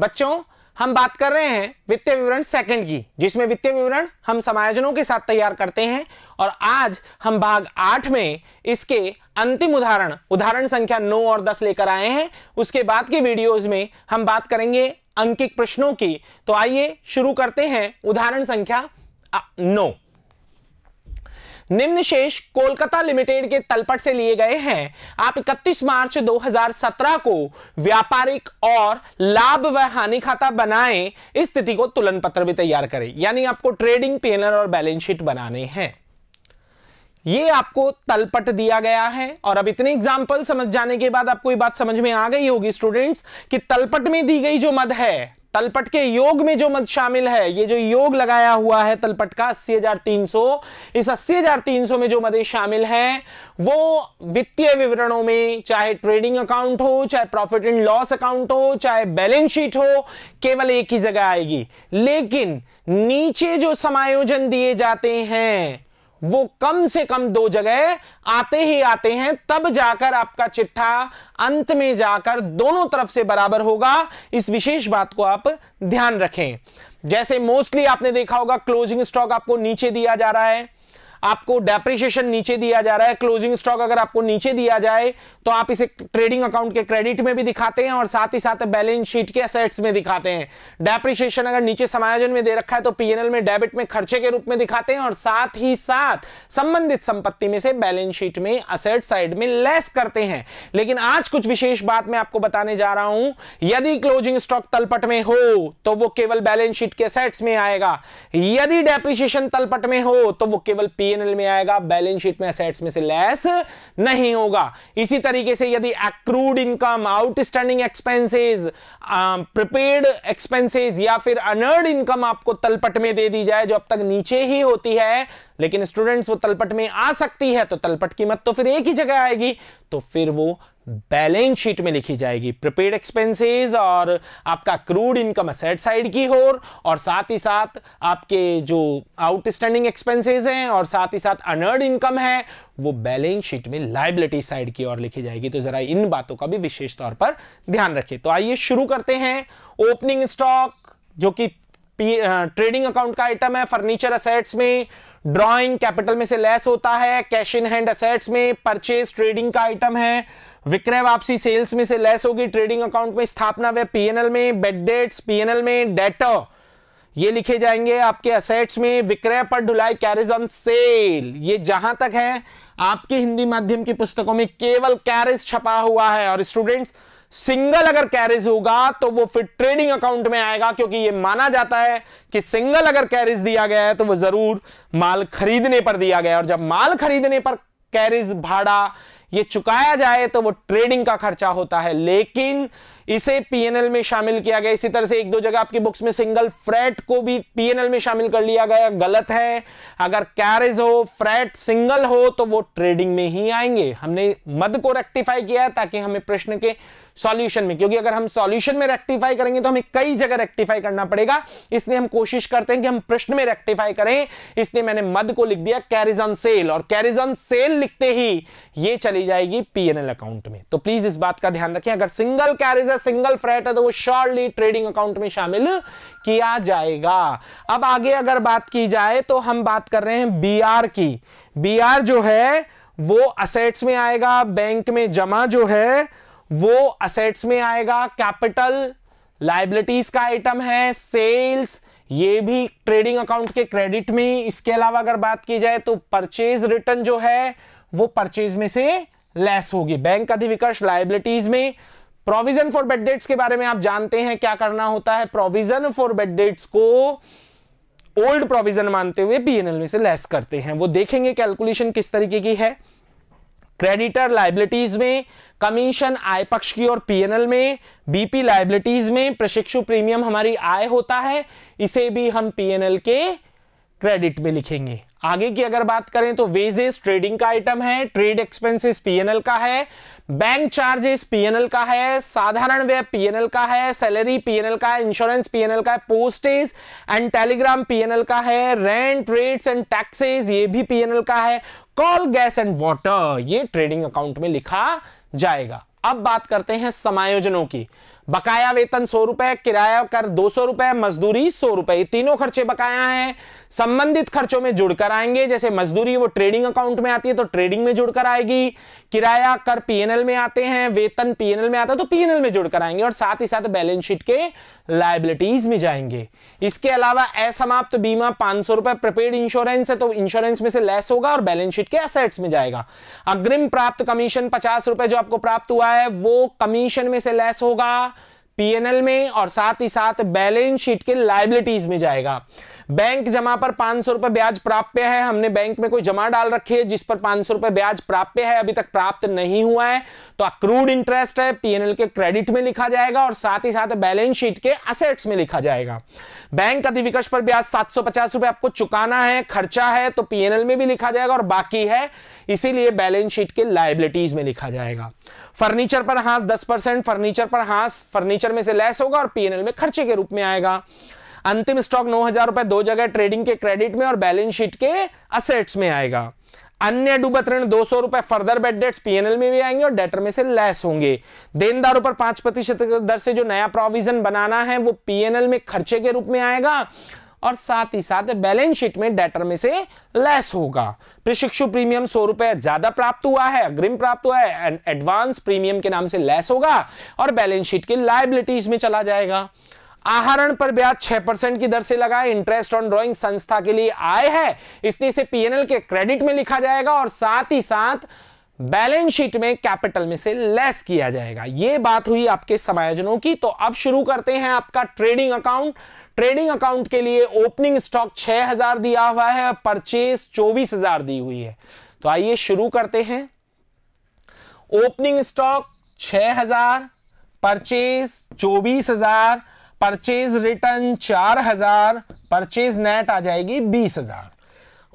बच्चों हम बात कर रहे हैं वित्तीय विवरण सेकंड की जिसमें वित्तीय विवरण हम समायोजनों के साथ तैयार करते हैं और आज हम भाग आठ में इसके अंतिम उदाहरण उदाहरण संख्या नौ और दस लेकर आए हैं उसके बाद के वीडियोस में हम बात करेंगे अंकिक प्रश्नों की तो आइए शुरू करते हैं उदाहरण संख्या नौ निम्न शेष कोलकाता लिमिटेड के तलपट से लिए गए हैं आप 31 मार्च 2017 को व्यापारिक और लाभ व हानि खाता बनाएं इस स्थिति को तुलन पत्र भी तैयार करें यानी आपको ट्रेडिंग पेनर और बैलेंस शीट बनाने हैं ये आपको तलपट दिया गया है और अब इतने एग्जाम्पल समझ जाने के बाद आपको ये बात समझ में आ गई होगी स्टूडेंट्स कि तलपट में दी गई जो मद है तलपट के योग में जो मत शामिल है ये जो योग लगाया हुआ है तलपट का अस्सी हजार तीन सौ इस अस्सी हजार तीन सौ में जो मदे शामिल है वो वित्तीय विवरणों में चाहे ट्रेडिंग अकाउंट हो चाहे प्रॉफिट एंड लॉस अकाउंट हो चाहे बैलेंस शीट हो केवल एक ही जगह आएगी लेकिन नीचे जो समायोजन दिए जाते हैं वो कम से कम दो जगह आते ही आते हैं तब जाकर आपका चिट्ठा अंत में जाकर दोनों तरफ से बराबर होगा इस विशेष बात को आप ध्यान रखें जैसे मोस्टली आपने देखा होगा क्लोजिंग स्टॉक आपको नीचे दिया जा रहा है आपको डेप्रिशिएशन नीचे दिया जा रहा है क्लोजिंग स्टॉक अगर आपको नीचे दिया जाए तो आप इसे ट्रेडिंग अकाउंट के क्रेडिट में भी दिखाते हैं और साथ ही साथ बैलेंस शीट के असेट्स में दिखाते हैं डेप्रिशिएशन अगर नीचे समायोजन में दे रखा है तो पीएनएल में डेबिट में खर्चे के रूप में दिखाते हैं और साथ ही साथ संबंधित संपत्ति में से बैलेंस शीट में असेट साइड में लेस करते हैं लेकिन आज कुछ विशेष बात मैं आपको बताने जा रहा हूं यदि क्लोजिंग स्टॉक तलपट में हो तो वो केवल बैलेंस शीट के असेट्स में आएगा यदि डेप्रिशिएशन तलपट में हो तो वो केवल पी पीएनएल में आएगा बैलेंस शीट में असेट्स में से लेस नहीं होगा इसी तरीके से यदि accrued income outstanding expenses prepaid expenses या फिर अनर्ड इनकम आपको तलपट में दे दी जाए जो अब तक नीचे ही होती है लेकिन स्टूडेंट्स वो तलपट में आ सकती है तो तलपट की मत तो फिर एक ही जगह आएगी तो फिर वो बैलेंस शीट में लिखी जाएगी प्रिपेड एक्सपेंसेस और आपका क्रूड इनकम असेट साइड की ओर और साथ ही साथ आपके जो आउटस्टैंडिंग एक्सपेंसेस हैं और साथ ही साथ अनर्ड इनकम है वो बैलेंस शीट में लाइबिलिटी साइड की ओर लिखी जाएगी तो जरा इन बातों का भी विशेष तौर पर ध्यान रखें तो आइए शुरू करते हैं ओपनिंग स्टॉक जो कि ट्रेडिंग अकाउंट का आइटम है फर्नीचर असेट्स में ड्रॉइंग कैपिटल में से लेस होता है कैश इन हैंड असेट्स में परचेज ट्रेडिंग का आइटम है विक्रय वापसी सेल्स में से लेस होगी ट्रेडिंग अकाउंट में स्थापना वे पीएनएल में बेड डेट्स पीएनएल में डेटर ये लिखे जाएंगे आपके असेट्स में विक्रय पर डुलाई कैरिज ऑन सेल ये जहां तक है आपके हिंदी माध्यम की पुस्तकों में केवल कैरिज छपा हुआ है और स्टूडेंट्स सिंगल अगर कैरिज होगा तो वो फिर ट्रेडिंग अकाउंट में आएगा क्योंकि ये माना जाता है कि सिंगल अगर कैरिज दिया गया है तो वो जरूर माल खरीदने पर दिया गया और जब माल खरीदने पर कैरिज भाड़ा ये चुकाया जाए तो वो ट्रेडिंग का खर्चा होता है लेकिन इसे पीएनएल में शामिल किया गया इसी तरह से एक दो जगह आपकी बुक्स में सिंगल फ्रेट को भी पीएनएल में शामिल कर लिया गया गलत है अगर कैरेज हो फ्रेट सिंगल हो तो वो ट्रेडिंग में ही आएंगे हमने मद को रेक्टिफाई किया ताकि हमें प्रश्न के सॉल्यूशन में क्योंकि अगर हम सॉल्यूशन में रेक्टिफाई करेंगे तो हमें कई जगह रेक्टिफाई करना पड़ेगा इसलिए हम कोशिश करते हैं कि हम प्रश्न में रेक्टिफाई करें इसलिए मैंने मद को लिख दिया कैरिज ऑन सेल और कैरिज ऑन सेल लिखते ही ये चली जाएगी पीएनएल अकाउंट में तो प्लीज इस बात का ध्यान रखें अगर सिंगल कैरिज है सिंगल फ्रेट है तो वो श्योरली ट्रेडिंग अकाउंट में शामिल किया जाएगा अब आगे अगर बात की जाए तो हम बात कर रहे हैं आर की आर जो है वो असेट्स में आएगा बैंक में जमा जो है वो असेट्स में आएगा कैपिटल लाइबिलिटीज का आइटम है सेल्स ये भी ट्रेडिंग अकाउंट के क्रेडिट में इसके अलावा अगर बात की जाए तो परचेज रिटर्न जो है वो परचेज में से लेस होगी बैंक अधिविकर्ष लाइबिलिटीज में प्रोविजन फॉर बेड डेट्स के बारे में आप जानते हैं क्या करना होता है प्रोविजन फॉर बेड डेट्स को ओल्ड प्रोविजन मानते हुए पीएनएल में से लेस करते हैं वो देखेंगे कैलकुलेशन किस तरीके की है क्रेडिटर लाइबिलिटीज में कमीशन आय पक्ष की और पीएनएल में बीपी लाइबिलिटीज में प्रशिक्षु प्रीमियम हमारी आय होता है इसे भी हम पीएनएल के क्रेडिट में लिखेंगे आगे की अगर बात करें तो वेजेस ट्रेडिंग का आइटम है ट्रेड एक्सपेंसेस पीएनएल का है बैंक चार्जेस पीएनएल का है साधारण व्यय पीएनएल का है सैलरी पीएनएल का है इंश्योरेंस पीएनएल का है पोस्टेज एंड टेलीग्राम पीएनएल का है रेंट रेट्स एंड टैक्सेस ये भी पीएनएल का है कॉल गैस एंड वाटर ये ट्रेडिंग अकाउंट में लिखा जाएगा अब बात करते हैं समायोजनों की बकाया वेतन सौ रुपए किराया कर दो सौ रुपए मजदूरी सौ रुपए तीनों खर्चे बकाया हैं संबंधित खर्चों में जुड़कर आएंगे जैसे मजदूरी वो ट्रेडिंग अकाउंट में आती है तो ट्रेडिंग में जुड़कर आएगी किराया कर पीएनएल में आते हैं वेतन पीएनएल में आता है तो पीएनएल में जुड़कर आएंगे और साथ ही साथ बैलेंस शीट के लाइबिलिटीज में जाएंगे इसके अलावा असमाप्त बीमा पांच सौ रुपए प्रीपेड इंश्योरेंस है तो इंश्योरेंस में से लेस होगा और बैलेंस शीट के एसेट्स में जाएगा अग्रिम प्राप्त कमीशन पचास रुपए जो आपको प्राप्त हुआ है वो कमीशन में से लेस होगा पीएनएल में और साथ ही साथ बैलेंस शीट के लाइबिलिटीज में जाएगा बैंक जमा पर पांच सौ रुपए ब्याज प्राप्य है हमने बैंक में कोई जमा डाल रखी है जिस पर पांच सौ रुपए ब्याज प्राप्य है अभी तक प्राप्त नहीं हुआ है तो अक्रूड इंटरेस्ट है पीएनएल के क्रेडिट में लिखा जाएगा और साथ ही साथ बैलेंस शीट के असेट्स में लिखा जाएगा बैंक अधिविकर्ष पर ब्याज सात रुपए आपको चुकाना है खर्चा है तो पीएनएल में भी लिखा जाएगा और बाकी है इसीलिए बैलेंस शीट के लाइबिलिटीज में लिखा जाएगा फर्नीचर पर हास दस परसेंट फर्नीचर पर हास फर्नीचर में से लेस होगा और पीएनएल में खर्चे के रूप में आएगा अंतिम स्टॉक नौ हजार रुपए दो जगह ट्रेडिंग के क्रेडिट में और बैलेंस शीट के असेट्स में आएगा अन्य डूबत ऋण दो सौ रुपए फर्दर बेड डेट्स पीएनएल में भी आएंगे और डेटर में से लेस होंगे देनदारों पर पांच प्रतिशत दर से जो नया प्रोविजन बनाना है वो पीएनएल में खर्चे के रूप में आएगा और साथ ही साथ बैलेंस शीट में डेटर में से लेस होगा प्रशिक्षु प्रीमियम सौ रुपए ज्यादा प्राप्त हुआ है अग्रिम प्राप्त हुआ है एंड एडवांस प्रीमियम के नाम से लेस होगा और बैलेंस शीट के लाइबिलिटीज में चला जाएगा आहरण पर ब्याज 6 परसेंट की दर से लगा इंटरेस्ट ऑन ड्राइंग संस्था के लिए आय है इसलिए इसे पीएनएल के क्रेडिट में लिखा जाएगा और साथ ही साथ बैलेंस शीट में कैपिटल में से लेस किया जाएगा यह बात हुई आपके समायोजनों की तो अब शुरू करते हैं आपका ट्रेडिंग अकाउंट ट्रेडिंग अकाउंट के लिए ओपनिंग स्टॉक 6000 दिया हुआ है परचेज 24000 दी हुई है तो आइए शुरू करते हैं ओपनिंग स्टॉक 6000 परचेज हजार परचेज रिटर्न 4000 परचेज नेट आ जाएगी 20000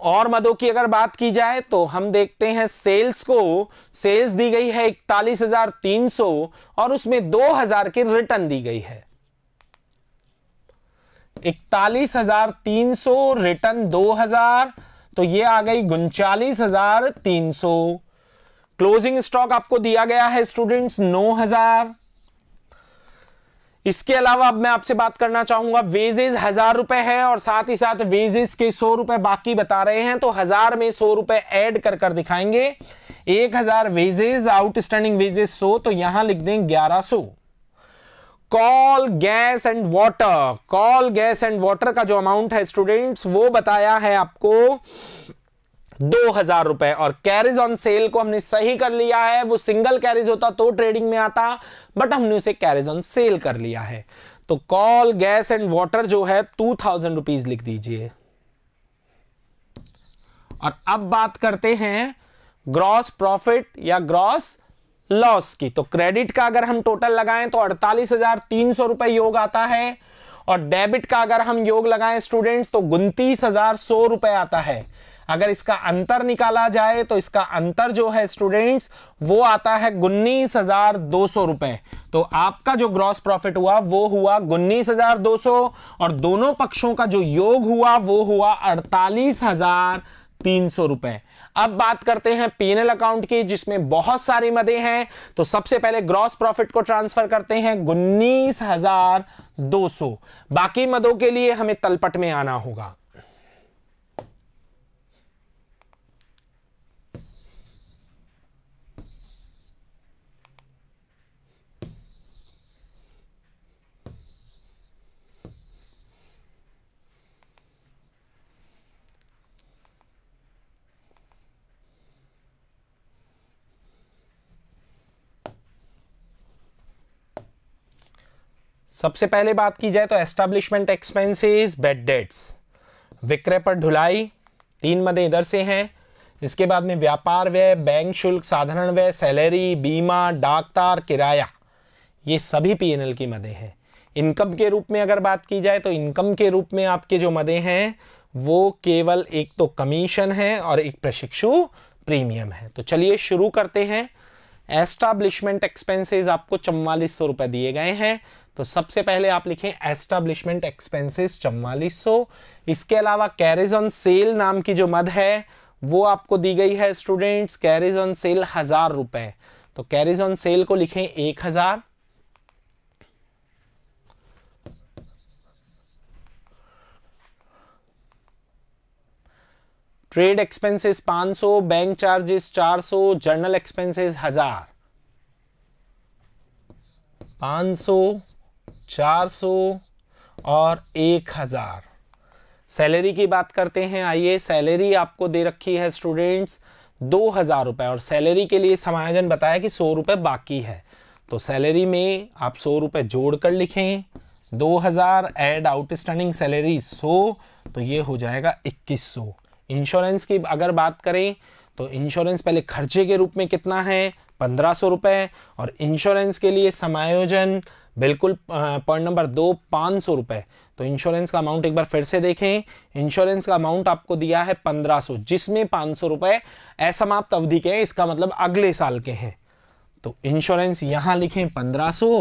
और मदों की अगर बात की जाए तो हम देखते हैं सेल्स को सेल्स दी गई है इकतालीस हजार तीन सौ और उसमें दो हजार की रिटर्न दी गई है इकतालीस हजार तीन सौ रिटर्न दो हजार तो ये आ गई उनचालीस हजार तीन सौ क्लोजिंग स्टॉक आपको दिया गया है स्टूडेंट्स नौ हजार इसके अलावा अब मैं आपसे बात करना चाहूंगा वेजेज हजार रुपए है और साथ ही साथ वेजेस के सौ रुपए बाकी बता रहे हैं तो हजार में सौ रुपए एड कर कर दिखाएंगे एक हजार वेजेज आउटस्टैंडिंग वेजेस सो तो यहां लिख दें ग्यारह सो coal gas and water coal gas and water का जो अमाउंट है स्टूडेंट्स वो बताया है आपको दो हजार रुपए और कैरिज ऑन सेल को हमने सही कर लिया है वो सिंगल कैरिज होता तो ट्रेडिंग में आता बट हमने उसे कैरिज ऑन सेल कर लिया है तो कॉल गैस एंड वाटर जो है टू थाउजेंड रुपीज लिख दीजिए और अब बात करते हैं ग्रॉस प्रॉफिट या ग्रॉस लॉस की तो क्रेडिट का अगर हम टोटल लगाएं तो अड़तालीस हजार तीन सौ रुपए योग आता है और डेबिट का अगर हम योग लगाएं स्टूडेंट्स तो उनतीस हजार सौ रुपए आता है अगर इसका अंतर निकाला जाए तो इसका अंतर जो है स्टूडेंट्स वो आता है उन्नीस हजार दो सौ रुपए तो आपका जो ग्रॉस प्रॉफिट हुआ वो हुआ उन्नीस हजार दो सौ और दोनों पक्षों का जो योग हुआ वो हुआ अड़तालीस हजार तीन सौ रुपए अब बात करते हैं पीएनएल अकाउंट की जिसमें बहुत सारी मदें हैं तो सबसे पहले ग्रॉस प्रॉफिट को ट्रांसफर करते हैं उन्नीस हजार दो सौ बाकी मदों के लिए हमें तलपट में आना होगा सबसे पहले बात की जाए तो एस्टेब्लिशमेंट एक्सपेंसेस बेड डेट्स विक्रय पर ढुलाई तीन मदें इधर से हैं इसके बाद में व्यापार व्यय बैंक शुल्क साधारण व्यय सैलरी बीमा डाकतार किराया ये सभी पीएनएल की मदें हैं इनकम के रूप में अगर बात की जाए तो इनकम के रूप में आपके जो मदे हैं वो केवल एक तो कमीशन है और एक प्रशिक्षु प्रीमियम है तो चलिए शुरू करते हैं एस्टाब्लिशमेंट एक्सपेंसेस आपको चवालीस सौ रुपये दिए गए हैं तो सबसे पहले आप लिखें एस्टाब्लिशमेंट एक्सपेंसेस चवालीस सौ इसके अलावा कैरेज ऑन सेल नाम की जो मद है वो आपको दी गई है स्टूडेंट्स कैरेज ऑन सेल हज़ार रुपये तो कैरेज ऑन सेल को लिखें एक हज़ार trade expenses 500 bank charges 400 general expenses हजार 500 400 और 1000 सैलरी की बात करते हैं आइए सैलरी आपको दे रखी है स्टूडेंट्स दो हज़ार रुपये और सैलरी के लिए समायोजन बताया कि सौ रुपये बाकी है तो सैलरी में आप सौ रुपये जोड़ कर लिखें दो हज़ार एड आउटस्टैंडिंग सैलरी सौ तो ये हो जाएगा इक्कीस सौ इंश्योरेंस की अगर बात करें तो इंश्योरेंस पहले खर्चे के रूप में कितना है पंद्रह सौ रुपये और इंश्योरेंस के लिए समायोजन बिल्कुल पॉइंट नंबर दो पाँच सौ रुपये तो इंश्योरेंस का अमाउंट एक बार फिर से देखें इंश्योरेंस का अमाउंट आपको दिया है पंद्रह सौ जिसमें पाँच सौ रुपये असमाप्त अवधि के हैं इसका मतलब अगले साल के हैं तो इंश्योरेंस यहाँ लिखें पंद्रह सौ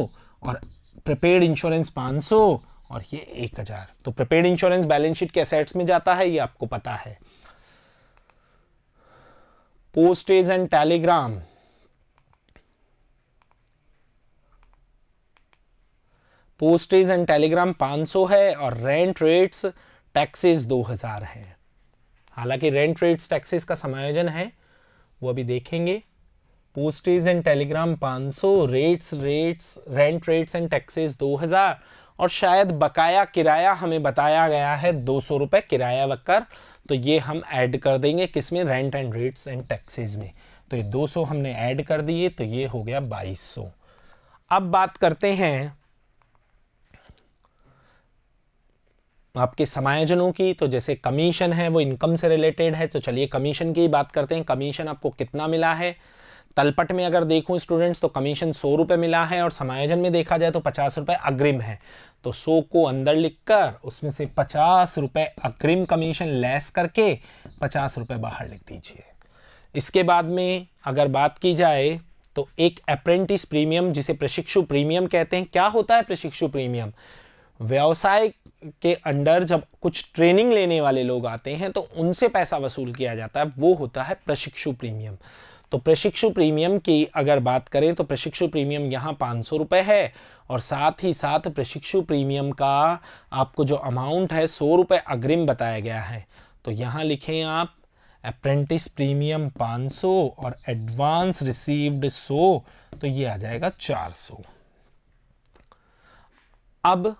और प्रिपेड इंश्योरेंस पाँच सौ और ये एक हज़ार तो प्रिपेड इंश्योरेंस बैलेंस शीट के असेट्स में जाता है ये आपको पता है postage and telegram postage and telegram 500 है और रेंट रेट्स टैक्सेस 2000 है हालांकि रेंट रेट्स टैक्सेस का समायोजन है वो अभी देखेंगे postage and telegram 500 rates rates rent rates and taxes 2000 और शायद बकाया किराया हमें बताया गया है दो सौ रुपए किराया वक्कर तो ये हम ऐड कर देंगे किस में rent and rates and taxes में तो ये दो सौ हमने ऐड कर दिए तो ये हो गया बाईस सौ अब बात करते हैं आपके समायोजनों की तो जैसे कमीशन है वो इनकम से रिलेटेड है तो चलिए कमीशन की बात करते हैं कमीशन आपको कितना मिला है तलपट में अगर देखूं स्टूडेंट्स तो कमीशन सौ रुपये मिला है और समायोजन में देखा जाए तो पचास रुपये अग्रिम है तो सौ को अंदर लिखकर उसमें से पचास रुपये अग्रिम कमीशन लेस करके पचास रुपये बाहर लिख दीजिए इसके बाद में अगर बात की जाए तो एक अप्रेंटिस प्रीमियम जिसे प्रशिक्षु प्रीमियम कहते हैं क्या होता है प्रशिक्षु प्रीमियम व्यवसाय के अंडर जब कुछ ट्रेनिंग लेने वाले लोग आते हैं तो उनसे पैसा वसूल किया जाता है वो होता है प्रशिक्षु प्रीमियम तो प्रशिक्षु प्रीमियम की अगर बात करें तो प्रशिक्षु प्रीमियम यहाँ पाँच सौ है और साथ ही साथ प्रशिक्षु प्रीमियम का आपको जो अमाउंट है सौ रुपये अग्रिम बताया गया है तो यहाँ लिखें आप अप्रेंटिस प्रीमियम 500 और एडवांस रिसीव्ड 100 तो ये आ जाएगा 400 अब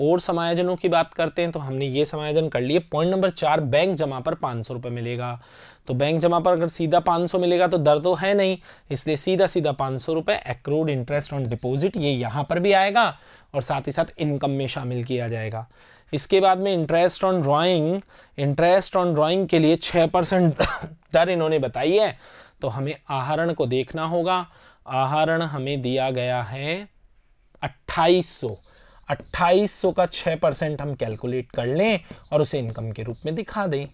और समायोजनों की बात करते हैं तो हमने ये समायोजन कर लिए पॉइंट नंबर चार बैंक जमा पर पाँच सौ रुपये मिलेगा तो बैंक जमा पर अगर सीधा पाँच सौ मिलेगा तो दर तो है नहीं इसलिए सीधा सीधा पाँच सौ रुपये एक्रूड इंटरेस्ट ऑन डिपॉजिट ये यहाँ पर भी आएगा और साथ ही साथ इनकम में शामिल किया जाएगा इसके बाद में interest on drawing interest on drawing के लिए छः परसेंट दर इन्होंने बताई है तो हमें आहरण को देखना होगा आहरण हमें दिया गया है अट्ठाईस सौ 2800 का 6 परसेंट हम कैलकुलेट कर लें और उसे इनकम के रूप में दिखा दें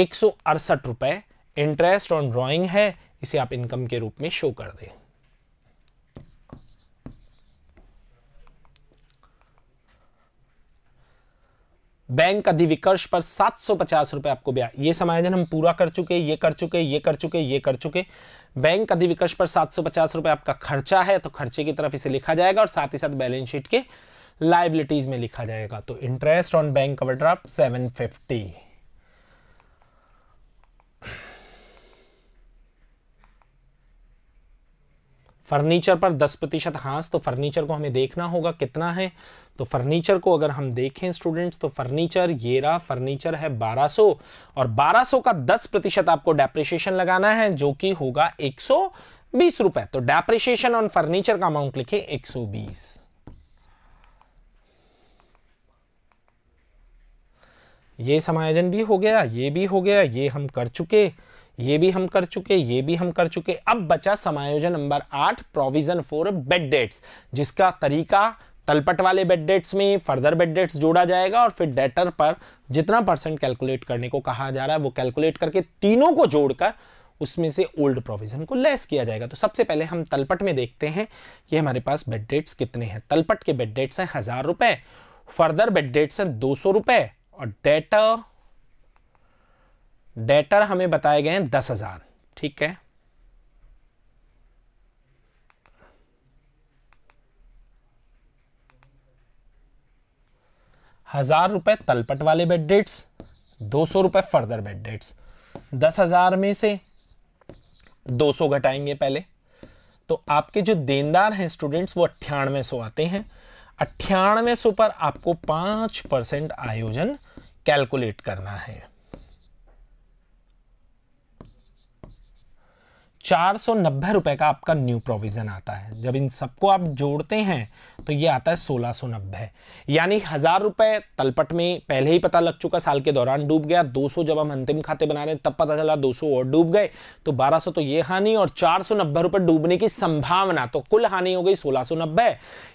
एक सौ अड़सठ रुपए इंटरेस्ट ऑन ड्राइंग है इसे आप इनकम के रूप में शो कर दें बैंक अधिविकर्ष पर सात सौ पचास रुपए आपको ब्याज ये समायोजन हम पूरा कर चुके ये कर चुके ये कर चुके ये कर चुके बैंक अधिविकर्ष पर सात सौ पचास रुपए आपका खर्चा है तो खर्चे की तरफ इसे लिखा जाएगा और साथ ही साथ बैलेंस शीट के लाइबिलिटीज में लिखा जाएगा तो interest on bank overdraft seven fifty furniture पर 10 प्रतिशत हाँस तो फर्नीचर को हमें देखना होगा कितना है तो फर्नीचर को अगर हम देखें स्टूडेंट्स तो फर्नीचर ये रहा फर्नीचर है 1200 और 1200 का 10 प्रतिशत आपको डेप्रिशिएशन लगाना है जो कि होगा एक रुपए तो डेप्रिशिएशन ऑन फर्नीचर का अमाउंट लिखे एक ये समायोजन भी हो गया ये भी हो गया ये हम कर चुके ये भी हम कर चुके ये भी हम कर चुके अब बचा समायोजन नंबर आठ प्रोविजन फॉर बेड डेट्स जिसका तरीका तलपट वाले बेड डेट्स में फर्दर बेड डेट्स जोड़ा जाएगा और फिर डेटर पर जितना परसेंट कैलकुलेट करने को कहा जा रहा है वो कैलकुलेट करके तीनों को जोड़कर उसमें से ओल्ड प्रोविजन को लेस किया जाएगा तो सबसे पहले हम तलपट में देखते हैं कि हमारे पास बेड डेट्स कितने हैं तलपट के बेड डेट्स हैं हज़ार रुपए फर्दर बेड डेट्स हैं दो सौ रुपए और डेटर डेटर हमें बताए गए हैं दस हजार ठीक है हजार रुपए तलपट वाले बेड डेट्स दो सौ रुपए फर्दर बेड डेट्स दस हजार में से दो सौ घटाएंगे पहले तो आपके जो देनदार हैं स्टूडेंट्स वो अट्ठानवे सौ आते हैं अट्ठानवे सौ पर आपको पांच परसेंट आयोजन कैलकुलेट करना है चार सौ नब्बे रुपए का आपका न्यू प्रोविज़न आता है जब इन सबको आप जोड़ते हैं तो ये आता है सोलह सौ नब्बे यानी हज़ार रुपए तलपट में पहले ही पता लग चुका साल के दौरान डूब गया दो सौ जब हम अंतिम खाते बना रहे हैं तब पता चला दो सौ और डूब गए तो बारह सौ तो ये हानि और चार सौ नब्बे रुपए डूबने की संभावना तो कुल हानि हो गई सोलह सौ नब्बे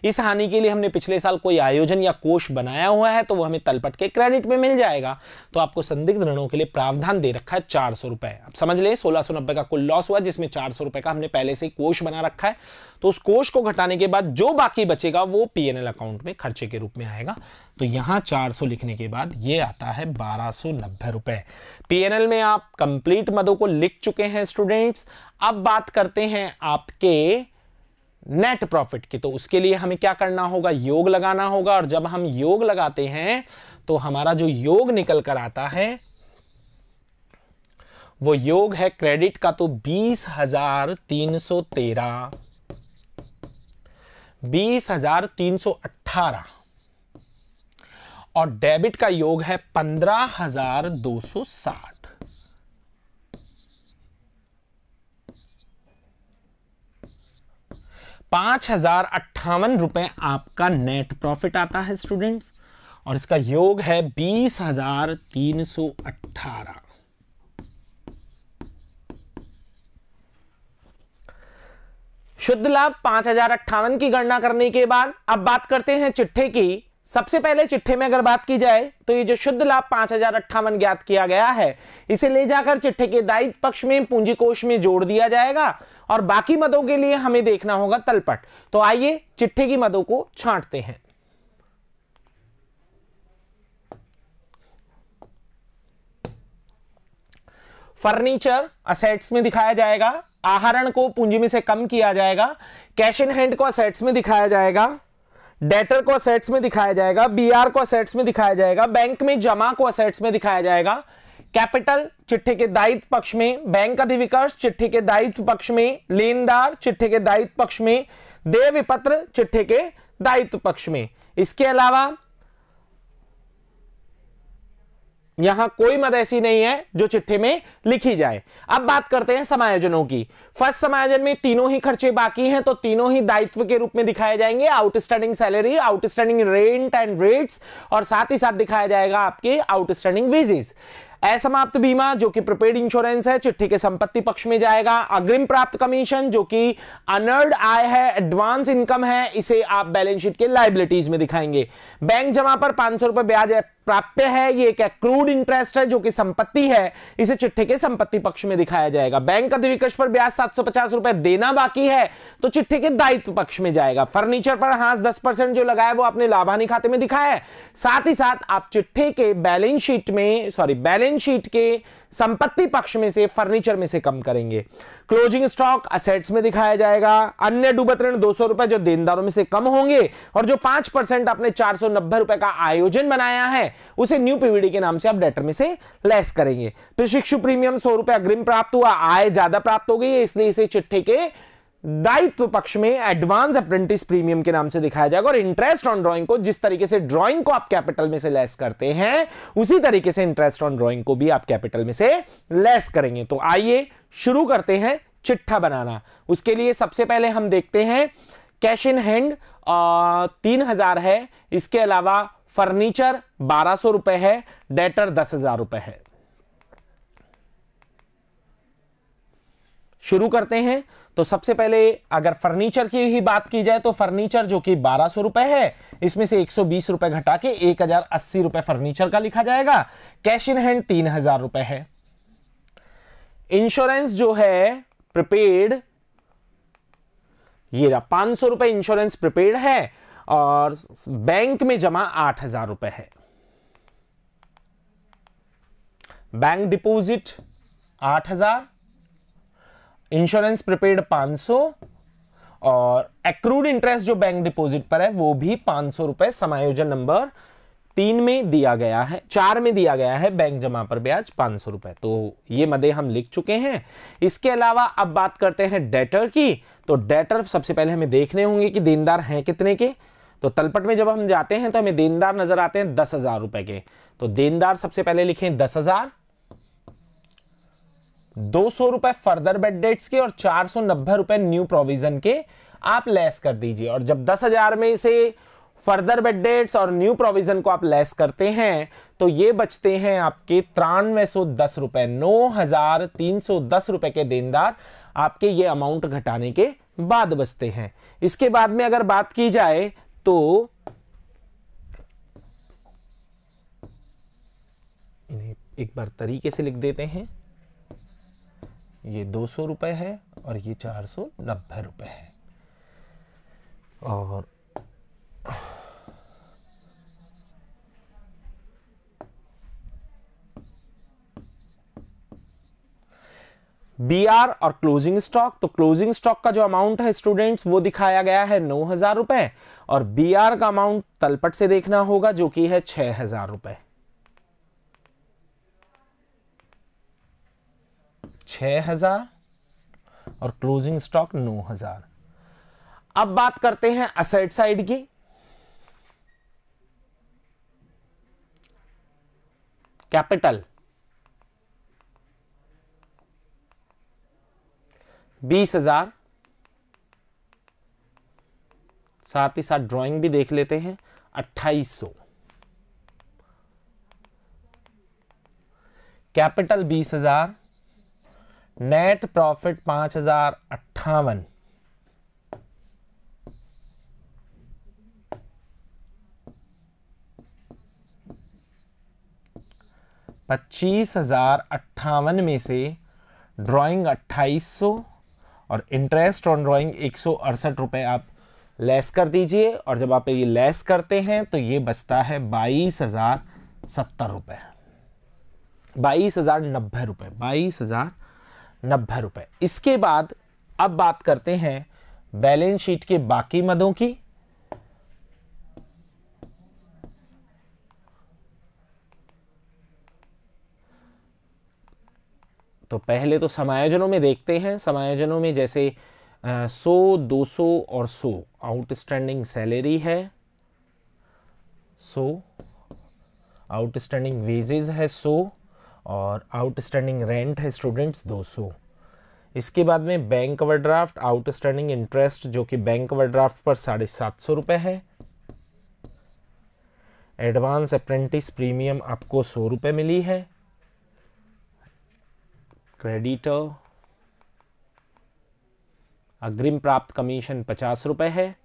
इस हानि के लिए हमने पिछले साल कोई आयोजन या कोष बनाया हुआ है तो वो हमें तलपट के क्रेडिट में मिल जाएगा तो आपको संदिग्ध ऋणों के लिए प्रावधान दे रखा है चार सौ रुपए अब समझ ले सोलह सौ नब्बे का कुल लॉस हुआ जिस इसमें चार सौ रुपए का हमने पहले से ही कोष बना रखा है तो उस कोष को घटाने के बाद जो बाकी बचेगा वो पीएनएल अकाउंट में खर्चे के रूप में आएगा तो यहां चार सौ लिखने के बाद ये आता है बारह सौ नब्बे रुपए पीएनएल में आप कंप्लीट मदों को लिख चुके हैं स्टूडेंट्स अब बात करते हैं आपके नेट प्रॉफिट की तो उसके लिए हमें क्या करना होगा योग लगाना होगा और जब हम योग लगाते हैं तो हमारा जो योग निकल कर आता है वो योग है क्रेडिट का तो बीस हजार तीन सौ तेरह बीस हजार तीन सौ अट्ठारह और डेबिट का योग है पंद्रह हजार दो सौ साठ पांच हजार अट्ठावन रुपए आपका नेट प्रॉफिट आता है स्टूडेंट्स और इसका योग है बीस हजार तीन सौ अट्ठारह शुद्ध लाभ पांच हजार अट्ठावन की गणना करने के बाद अब बात करते हैं चिट्ठे की सबसे पहले चिट्ठे में अगर बात की जाए तो ये जो शुद्ध लाभ पांच हजार अट्ठावन ज्ञात किया गया है इसे ले जाकर चिट्ठे के दायित्व पक्ष में पूंजी कोष में जोड़ दिया जाएगा और बाकी मदों के लिए हमें देखना होगा तलपट तो आइए चिट्ठे की मदों को छांटते हैं फर्नीचर असेट्स में दिखाया जाएगा आहरण को पूंजी में से कम किया जाएगा कैश इन हैंड को असेट्स में दिखाया जाएगा डेटर को असेट्स में दिखाया जाएगा बीआर को असेट्स में दिखाया जाएगा बैंक में जमा को असेट्स में दिखाया जाएगा कैपिटल चिट्ठे के दायित्व पक्ष में बैंक अधिविकर्ष चिट्ठे के दायित्व पक्ष में लेनदार चिट्ठे के दायित्व पक्ष में देय विपत्र चिट्ठे के दायित्व पक्ष में इसके अलावा यहां कोई मत ऐसी नहीं है जो चिट्ठी में लिखी जाए अब बात करते हैं समायोजनों की फर्स्ट समायोजन में तीनों ही खर्चे बाकी हैं तो तीनों ही दायित्व के रूप में दिखाए जाएंगे outstanding salary outstanding rent and rates और साथ ही साथ दिखाया जाएगा आपके आउटस्टैंडिंग वेजेस असमाप्त बीमा जो कि प्रिपेड इंश्योरेंस है चिट्ठी के संपत्ति पक्ष में जाएगा अग्रिम प्राप्त कमीशन जो कि अनर्ड आय है एडवांस इनकम है इसे आप बैलेंस शीट के लाइबिलिटीज में दिखाएंगे बैंक जमा पर पांच सौ रुपए ब्याज प्राप्य है ये एक एक्रूड इंटरेस्ट है जो कि संपत्ति है इसे चिट्ठे के संपत्ति पक्ष में दिखाया जाएगा बैंक अधिविकश पर ब्याज सात सौ पचास रुपए देना बाकी है तो चिट्ठे के दायित्व पक्ष में जाएगा फर्नीचर पर हाँ दस परसेंट जो लगाया वो आपने लाभानी खाते में दिखाया है साथ ही साथ आप चिट्ठे के बैलेंस शीट में सॉरी बैलेंस शीट के संपत्ति पक्ष में से फर्नीचर में से कम करेंगे क्लोजिंग स्टॉक असेट्स में दिखाया जाएगा अन्य डूबत ऋण दो रुपए जो देनदारों में से कम होंगे और जो पांच परसेंट आपने चार रुपए का आयोजन बनाया है उसे न्यू पीवीडी के नाम से आप डेटर में से लेस करेंगे प्रशिक्षु प्रीमियम सौ रुपए अग्रिम प्राप्त हुआ आय ज्यादा प्राप्त हो गई है इसलिए इसे चिट्ठे के दायित्व पक्ष में एडवांस अप्रेंटिस प्रीमियम के नाम से दिखाया जाएगा और इंटरेस्ट ऑन ड्राइंग को जिस तरीके से ड्राइंग को आप कैपिटल में से लेस करते हैं उसी तरीके से इंटरेस्ट ऑन ड्राइंग को भी आप कैपिटल में से लेस करेंगे तो आइए शुरू करते हैं चिट्ठा बनाना उसके लिए सबसे पहले हम देखते हैं कैश इन हैंड तीन हजार है इसके अलावा फर्नीचर बारह सौ रुपए है डेटर दस हजार रुपए है शुरू करते हैं तो सबसे पहले अगर फर्नीचर की ही बात की जाए तो फर्नीचर जो कि बारह सौ रुपए है इसमें से एक सौ बीस रुपए घटा के एक हजार अस्सी रुपए फर्नीचर का लिखा जाएगा कैश इन हैंड तीन हजार रुपए है इंश्योरेंस जो है प्रिपेड ये पांच सौ रुपए इंश्योरेंस प्रिपेड है और बैंक में जमा आठ हजार रुपए है बैंक डिपॉजिट आठ हजार इंश्योरेंस प्रीपेड 500 और एक्रूड इंटरेस्ट जो बैंक डिपॉजिट पर है वो भी पांच सौ रुपए समायोजन नंबर तीन में दिया गया है चार में दिया गया है बैंक जमा पर ब्याज पांच सौ रुपए तो ये मदे हम लिख चुके हैं इसके अलावा अब बात करते हैं डेटर की तो डेटर सबसे पहले हमें देखने होंगे कि देनदार हैं कितने के तो तलपट में जब हम जाते हैं तो हमें देनदार नजर आते हैं दस हजार रुपए के तो देनदार सबसे पहले लिखे दस हजार दो सौ रुपए फर्दर बेड डेट्स के और चार सौ नब्बे रुपए न्यू प्रोविजन के आप लेस कर दीजिए और जब दस हजार में से फर्दर बेड डेट्स और न्यू प्रोविजन को आप लेस करते हैं तो ये बचते हैं आपके तिरानवे सौ दस रुपए नौ हजार तीन सौ दस रुपए के देनदार आपके ये अमाउंट घटाने के बाद बचते हैं इसके बाद में अगर बात की जाए तो इन्हें एक बार तरीके से लिख देते हैं ये दो सौ है और ये चार सौ नब्बे रुपये है और बी आर और क्लोजिंग स्टॉक तो क्लोजिंग स्टॉक का जो अमाउंट है स्टूडेंट्स वो दिखाया गया है नौ हजार रुपए और बी आर का अमाउंट तलपट से देखना होगा जो कि है छह हजार रुपए छः हजार और क्लोजिंग स्टॉक नौ हजार अब बात करते हैं असेट साइड की कैपिटल बीस हजार साथ ही साथ ड्राइंग भी देख लेते हैं अट्ठाईस सौ कैपिटल बीस हजार नेट प्रॉफिट पांच हजार अट्ठावन पच्चीस हजार अट्ठावन में से ड्राइंग अट्ठाईस सौ और इंटरेस्ट ऑन ड्राइंग एक सौ अड़सठ रुपये आप लेस कर दीजिए और जब आप ये लेस करते हैं तो ये बचता है बाईस हज़ार सत्तर रुपये बाईस हज़ार नब्बे रुपये बाईस हज़ार नब्बे रुपए इसके बाद अब बात करते हैं बैलेंस शीट के बाकी मदों की तो पहले तो समायोजनों में देखते हैं समायोजनों में जैसे सो दो सो और सो आउटस्टैंडिंग सैलरी है सो आउटस्टैंडिंग वेजेस है सौ और आउटस्टैंडिंग रेंट है स्टूडेंट्स 200 इसके बाद में bank overdraft outstanding interest जो कि बैंक ओवर ड्राफ्ट पर साढ़े सात सौ रुपये है एडवांस अप्रेंटिस प्रीमियम आपको सौ रुपये मिली है क्रेडिटर अग्रिम प्राप्त कमीशन पचास रुपये है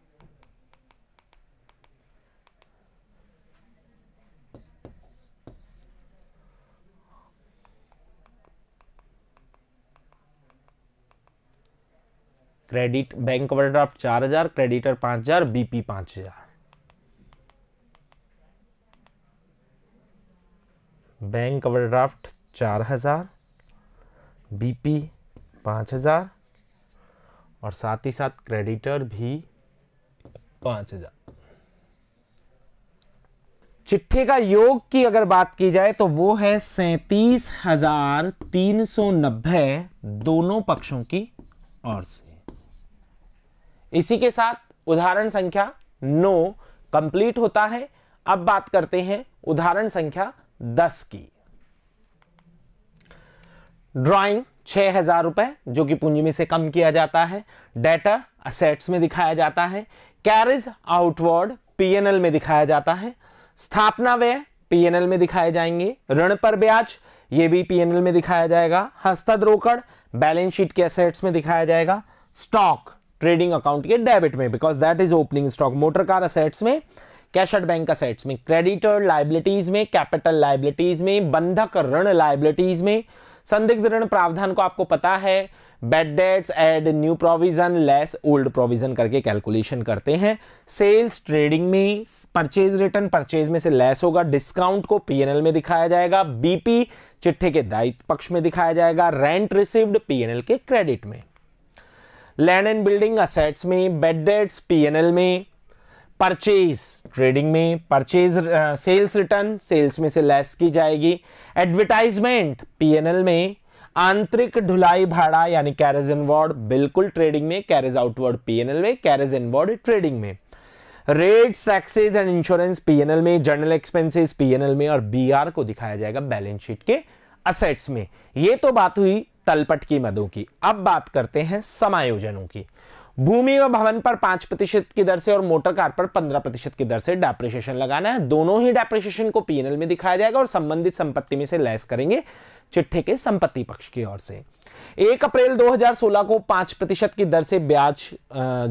क्रेडिट बैंक ओवरड्राफ्ट चार हजार क्रेडिटर पांच हजार बीपी पांच हजार बैंक ओवरड्राफ्ट चार हजार बीपी पांच हजार और साथ ही साथ क्रेडिटर भी पांच हजार चिट्ठी का योग की अगर बात की जाए तो वो है सैतीस हजार तीन सौ नब्बे दोनों पक्षों की ओर से इसी के साथ उदाहरण संख्या नो कंप्लीट होता है अब बात करते हैं उदाहरण संख्या दस की ड्राइंग छह हजार रुपए जो कि पूंजी में से कम किया जाता है डेटा असेट्स में दिखाया जाता है कैरिज आउटवर्ड पीएनएल में दिखाया जाता है स्थापना व्यय पीएनएल में दिखाए जाएंगे ऋण पर ब्याज ये भी पीएनएल में दिखाया जाएगा हस्तद रोकड़ बैलेंस शीट के असेट्स में दिखाया जाएगा स्टॉक ट्रेडिंग अकाउंट के डेबिट में because that is opening stock motor car assets में कैश एट बैंक असेट्स में क्रेडिटर लाइबिलिटीज में कैपिटल लाइबिलिटीज में बंधक ऋण लाइबिलिटीज में संदिग्ध ऋण प्रावधान को आपको पता है bad debts add new provision less old provision करके कैलकुलेशन करते हैं सेल्स ट्रेडिंग में परचेज रिटर्न परचेज में से लेस होगा डिस्काउंट को पीएनएल में दिखाया जाएगा बीपी चिट्ठे के दायित्व पक्ष में दिखाया जाएगा रेंट रिसीव्ड पीएनएल के क्रेडिट में लैंड एंड बिल्डिंग असेट्स में बेड डेट्स पीएनएल में परचेज ट्रेडिंग में परचेज सेल्स रिटर्न सेल्स में से लेस की जाएगी एडवर्टाइजमेंट पीएनएल में आंतरिक ढुलाई भाड़ा यानी कैरेज इनवर्ड बिल्कुल ट्रेडिंग में कैरेज आउटवर्ड पीएनएल में कैरेज इनवर्ड ट्रेडिंग में rate taxes and insurance PNL में पी एक्सपेंसेस पीएनएल में और बीआर को दिखाया जाएगा बैलेंस शीट के असेट्स में ये तो बात हुई तलपट की मदों की अब बात करते हैं समायोजनों की भूमि व भवन पर पांच प्रतिशत की दर से और मोटर कार पर पंद्रह प्रतिशत की दर से डेप्रिशिएशन लगाना है दोनों ही डेप्रिशिएशन को पीएनएल में दिखाया जाएगा और संबंधित संपत्ति में से लैस करेंगे चिट्ठे के संपत्ति पक्ष की ओर से एक अप्रैल 2016 को पांच प्रतिशत की दर से ब्याज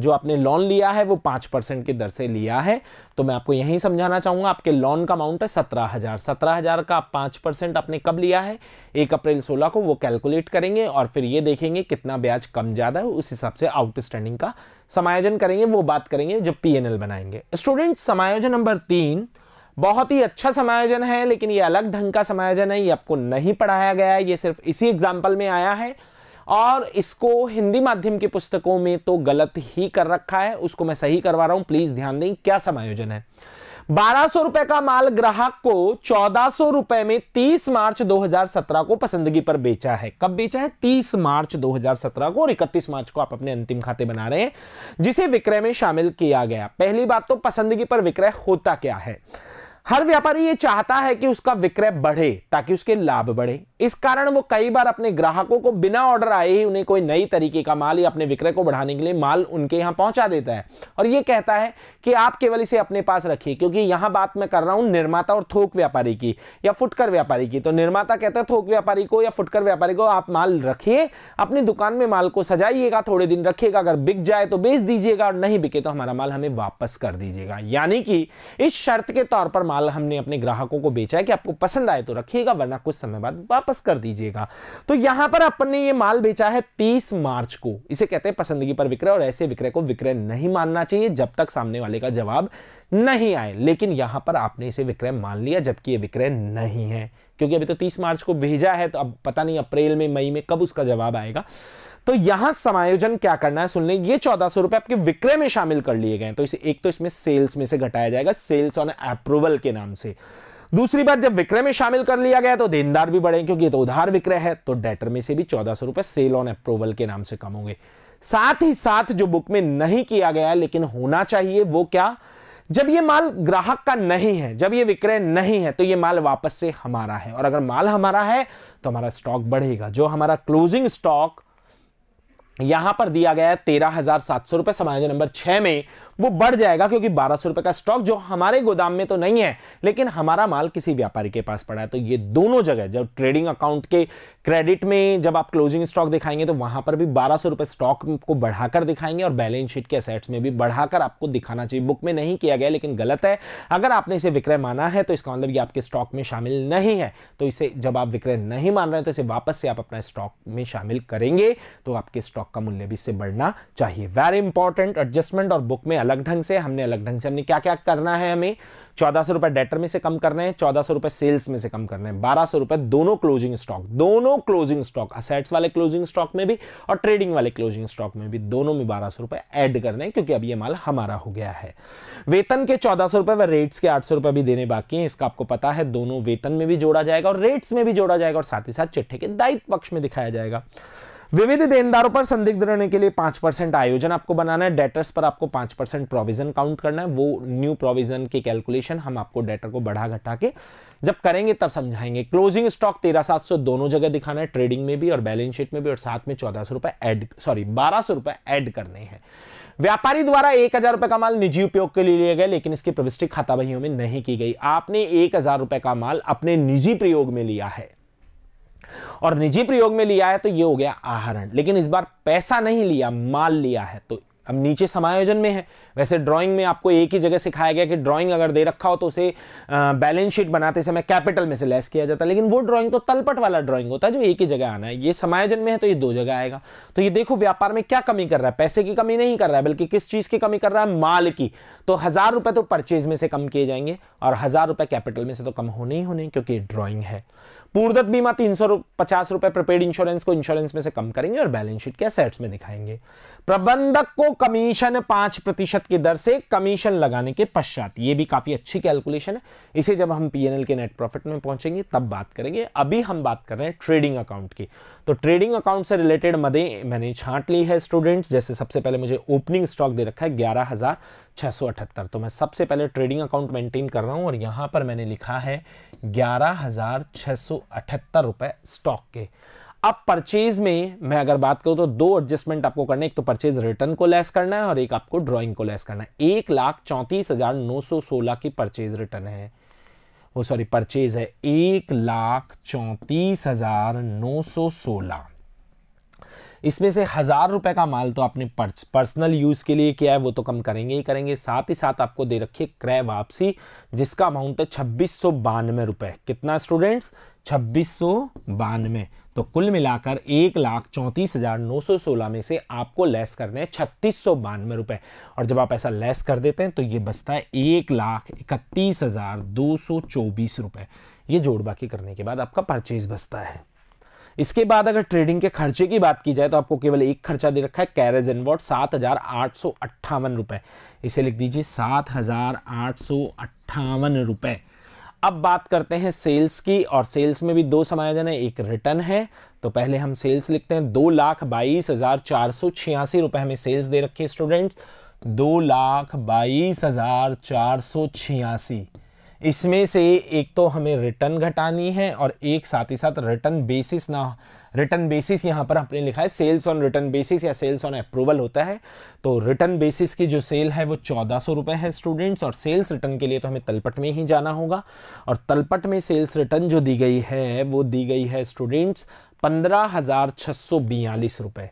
जो आपने लोन लिया है वो पांच परसेंट की दर से लिया है तो मैं आपको यही समझाना चाहूंगा आपके लोन का अमाउंट है सत्रह हजार सत्रह हजार का पांच परसेंट आपने कब लिया है एक अप्रैल सोलह को वो कैलकुलेट करेंगे और फिर ये देखेंगे कितना ब्याज कम ज्यादा है उस हिसाब से आउटस्टैंडिंग का समायोजन करेंगे वो बात करेंगे जब पी बनाएंगे स्टूडेंट समायोजन नंबर तीन बहुत ही अच्छा समायोजन है लेकिन ये अलग ढंग का समायोजन है ये आपको नहीं पढ़ाया गया है ये सिर्फ इसी एग्जाम्पल में आया है और इसको हिंदी माध्यम की पुस्तकों में तो गलत ही कर रखा है उसको मैं सही करवा रहा हूं प्लीज ध्यान दें क्या समायोजन है बारह सौ रुपए का माल ग्राहक को चौदह सौ रुपए में तीस मार्च 2017 को पसंदगी पर बेचा है कब बेचा है तीस मार्च 2017 को और इकतीस मार्च को आप अपने अंतिम खाते बना रहे हैं जिसे विक्रय में शामिल किया गया पहली बात तो पसंदगी पर विक्रय होता क्या है हर व्यापारी ये चाहता है कि उसका विक्रय बढ़े ताकि उसके लाभ बढ़े इस कारण वो कई बार अपने ग्राहकों को बिना ऑर्डर आए ही उन्हें कोई नई तरीके का माल या अपने विक्रय को बढ़ाने के लिए माल उनके यहां पहुंचा देता है और ये कहता है कि आप केवल इसे अपने पास रखिए क्योंकि यहां बात मैं कर रहा हूं निर्माता और थोक व्यापारी की या फुटकर व्यापारी की तो निर्माता कहता है थोक व्यापारी को या फुटकर व्यापारी को आप माल रखिए अपनी दुकान में माल को सजाइएगा थोड़े दिन रखिएगा अगर बिक जाए तो बेच दीजिएगा और नहीं बिके तो हमारा माल हमें वापस कर दीजिएगा यानी कि इस शर्त के तौर पर माल हमने अपने ग्राहकों को बेचा है कि आपको पसंद आए तो रखिएगा वरना कुछ समय बाद वापस वापस कर दीजिएगा तो यहां पर अपन ने ये माल बेचा है तीस मार्च को इसे कहते हैं पसंदगी पर विक्रय और ऐसे विक्रय को विक्रय नहीं मानना चाहिए जब तक सामने वाले का जवाब नहीं आए लेकिन यहां पर आपने इसे विक्रय मान लिया जबकि ये विक्रय नहीं है क्योंकि अभी तो 30 मार्च को भेजा है तो अब पता नहीं अप्रैल में मई में कब उसका जवाब आएगा तो यहां समायोजन क्या करना है सुन लें ये चौदह सौ रुपए आपके विक्रय में शामिल कर लिए गए तो इसे एक तो इसमें सेल्स में से घटाया जाएगा सेल्स ऑन अप्रूवल के नाम से दूसरी बात जब विक्रय में शामिल कर लिया गया तो देनदार भी बढ़े क्योंकि तो उधार विक्रय है तो डेटर में से भी चौदह सौ रुपए सेल ऑन अप्रूवल के नाम से कम होंगे साथ ही साथ जो बुक में नहीं किया गया लेकिन होना चाहिए वो क्या जब ये माल ग्राहक का नहीं है जब ये विक्रय नहीं है तो ये माल वापस से हमारा है और अगर माल हमारा है तो हमारा स्टॉक बढ़ेगा जो हमारा क्लोजिंग स्टॉक यहां पर दिया गया है तेरह हजार सात सौ रुपए समायोजन नंबर छह में वो बढ़ जाएगा क्योंकि बारह सौ रुपए का स्टॉक जो हमारे गोदाम में तो नहीं है लेकिन हमारा माल किसी व्यापारी के पास पड़ा है तो ये दोनों जगह जब ट्रेडिंग अकाउंट के क्रेडिट में जब आप क्लोजिंग स्टॉक दिखाएंगे तो वहां पर भी बारह सौ रुपए स्टॉक को बढ़ाकर दिखाएंगे और बैलेंस शीट के असेट्स में भी बढ़ाकर आपको दिखाना चाहिए बुक में नहीं किया गया लेकिन गलत है अगर आपने इसे विक्रय माना है तो इसका मतलब ये आपके स्टॉक में शामिल नहीं है तो इसे जब आप विक्रय नहीं मान रहे हैं तो इसे वापस से आप अपना स्टॉक में शामिल करेंगे तो आपके स्टॉक का मूल्य भी इससे बढ़ना चाहिए वेरी इंपॉर्टेंट एडजस्टमेंट और बुक में अलग ढंग से हमने अलग ढंग से हमने क्या क्या करना है हमें चौदह सौ रुपए डेटर में से कम करना है चौदह सौ रुपए सेल्स में से कम करना है बारह सौ रुपए दोनों क्लोजिंग स्टॉक दोनों क्लोजिंग स्टॉक असेट्स वाले क्लोजिंग स्टॉक में भी और ट्रेडिंग वाले क्लोजिंग स्टॉक में भी दोनों में बारह सौ रुपए एड करना है क्योंकि अब ये माल हमारा हो गया है वेतन के चौदह सौ रुपए व रेट्स के आठ सौ रुपए भी देने बाकी हैं इसका आपको पता है दोनों वेतन में भी जोड़ा जाएगा और रेट्स में भी जोड़ा जाएगा और साथ ही साथ चिट्ठे के दायित्व पक्ष में दिखाया जाएगा विविध देनदारों पर संदिग्ध रहने के लिए पांच परसेंट आयोजन आपको बनाना है डेटर्स पर आपको पांच परसेंट प्रोविजन काउंट करना है वो न्यू प्रोविजन की कैलकुलेशन हम आपको डेटर को बढ़ा घटा के जब करेंगे तब समझाएंगे क्लोजिंग स्टॉक तेरह सात सौ दोनों जगह दिखाना है ट्रेडिंग में भी और बैलेंस शीट में भी और साथ में चौदह सौ रुपए एड सॉरी बारह सौ रुपए एड करने हैं व्यापारी द्वारा एक हजार रुपए का माल निजी उपयोग के लिए लिया गया लेकिन इसकी प्रविष्टि खाता बहियों में नहीं की गई आपने एक हजार रुपए का माल अपने निजी प्रयोग में लिया है और निजी प्रयोग में लिया है तो ये हो गया आहरण लेकिन इस बार पैसा नहीं लिया माल लिया है तो अब नीचे समायोजन में है वैसे ड्राइंग में आपको एक ही जगह सिखाया गया कि ड्राइंग अगर दे रखा हो तो उसे बैलेंस शीट बनाते समय कैपिटल में से लेस किया जाता है लेकिन वो ड्राइंग तो तलपट वाला ड्राइंग होता है जो एक ही जगह आना है ये समायोजन में है तो ये दो जगह आएगा तो ये देखो व्यापार में क्या कमी कर रहा है पैसे की कमी नहीं कर रहा है बल्कि किस चीज़ की कमी कर रहा है माल की तो हज़ार रुपए तो परचेज में से कम किए जाएंगे और हज़ार रुपए कैपिटल में से तो कम होने ही होने क्योंकि ड्रॉइंग है पूर्दत बीमा तीन सौ पचास रुपए प्रिपेड इंश्योरेंस को इंश्योरेंस में से कम करेंगे और बैलेंस शीट के असेट्स में दिखाएंगे प्रबंधक को कमीशन पांच प्रतिशत प्रतिशत की दर से कमीशन लगाने के पश्चात ये भी काफ़ी अच्छी कैलकुलेशन है इसे जब हम पीएनएल के नेट प्रॉफिट में पहुंचेंगे तब बात करेंगे अभी हम बात कर रहे हैं ट्रेडिंग अकाउंट की तो ट्रेडिंग अकाउंट से रिलेटेड मदे मैंने छांट ली है स्टूडेंट्स जैसे सबसे पहले मुझे ओपनिंग स्टॉक दे रखा है ग्यारह तो मैं सबसे पहले ट्रेडिंग अकाउंट मेंटेन कर रहा हूँ और यहाँ पर मैंने लिखा है ग्यारह रुपए स्टॉक के अब परचेज में मैं अगर बात करूं तो दो एडजस्टमेंट आपको करने एक तो परचेज रिटर्न को लेस करना है और एक आपको ड्राइंग को लेस करना है एक लाख चौंतीस हजार नौ सौ सोलह की परचेज रिटर्न है वो सॉरी परचेज है एक लाख चौंतीस हजार नौ सौ सोलह इसमें से हज़ार रुपये का माल तो आपने पर्सनल यूज़ के लिए किया है वो तो कम करेंगे ही करेंगे साथ ही साथ आपको दे रखिए क्रय वापसी जिसका अमाउंट है छब्बीस सौ बानवे रुपये कितना स्टूडेंट्स छब्बीस सौ बानवे तो कुल मिलाकर एक लाख चौंतीस हज़ार नौ सौ सोलह में से आपको लेस करने हैं छत्तीस सौ बानवे रुपये और जब आप ऐसा लेस कर देते हैं तो ये बचता है एक लाख इकतीस हज़ार दो सौ चौबीस रुपये ये जोड़ बाकी करने के बाद आपका परचेज बचता है इसके बाद अगर ट्रेडिंग के खर्चे की बात की जाए तो आपको केवल एक खर्चा दे रखा है कैरेज वॉट सात हजार आठ सौ अट्ठावन रुपए इसे लिख दीजिए सात हजार आठ सौ अट्ठावन रुपए अब बात करते हैं सेल्स की और सेल्स में भी दो समायोजन है एक रिटर्न है तो पहले हम सेल्स लिखते हैं दो लाख बाईस हजार चार सौ छियासी रुपए हमें सेल्स दे रखी है स्टूडेंट्स दो लाख बाईस हजार चार सौ छियासी इसमें से एक तो हमें रिटर्न घटानी है और एक साथ ही साथ रिटर्न बेसिस ना रिटर्न बेसिस यहाँ पर आपने लिखा है सेल्स ऑन रिटर्न बेसिस या सेल्स ऑन अप्रूवल होता है तो रिटर्न बेसिस की जो सेल है वो चौदह सौ रुपये है स्टूडेंट्स और सेल्स रिटर्न के लिए तो हमें तलपट में ही जाना होगा और तलपट में सेल्स रिटर्न जो दी गई है वो दी गई है स्टूडेंट्स पंद्रह हज़ार छः सौ बयालीस रुपये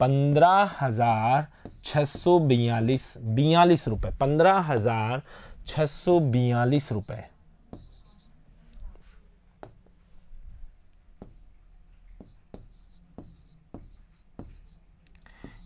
पंद्रह हज़ार छः सौ बयालीस बयालीस रुपये पंद्रह हज़ार छह सौ बयालीस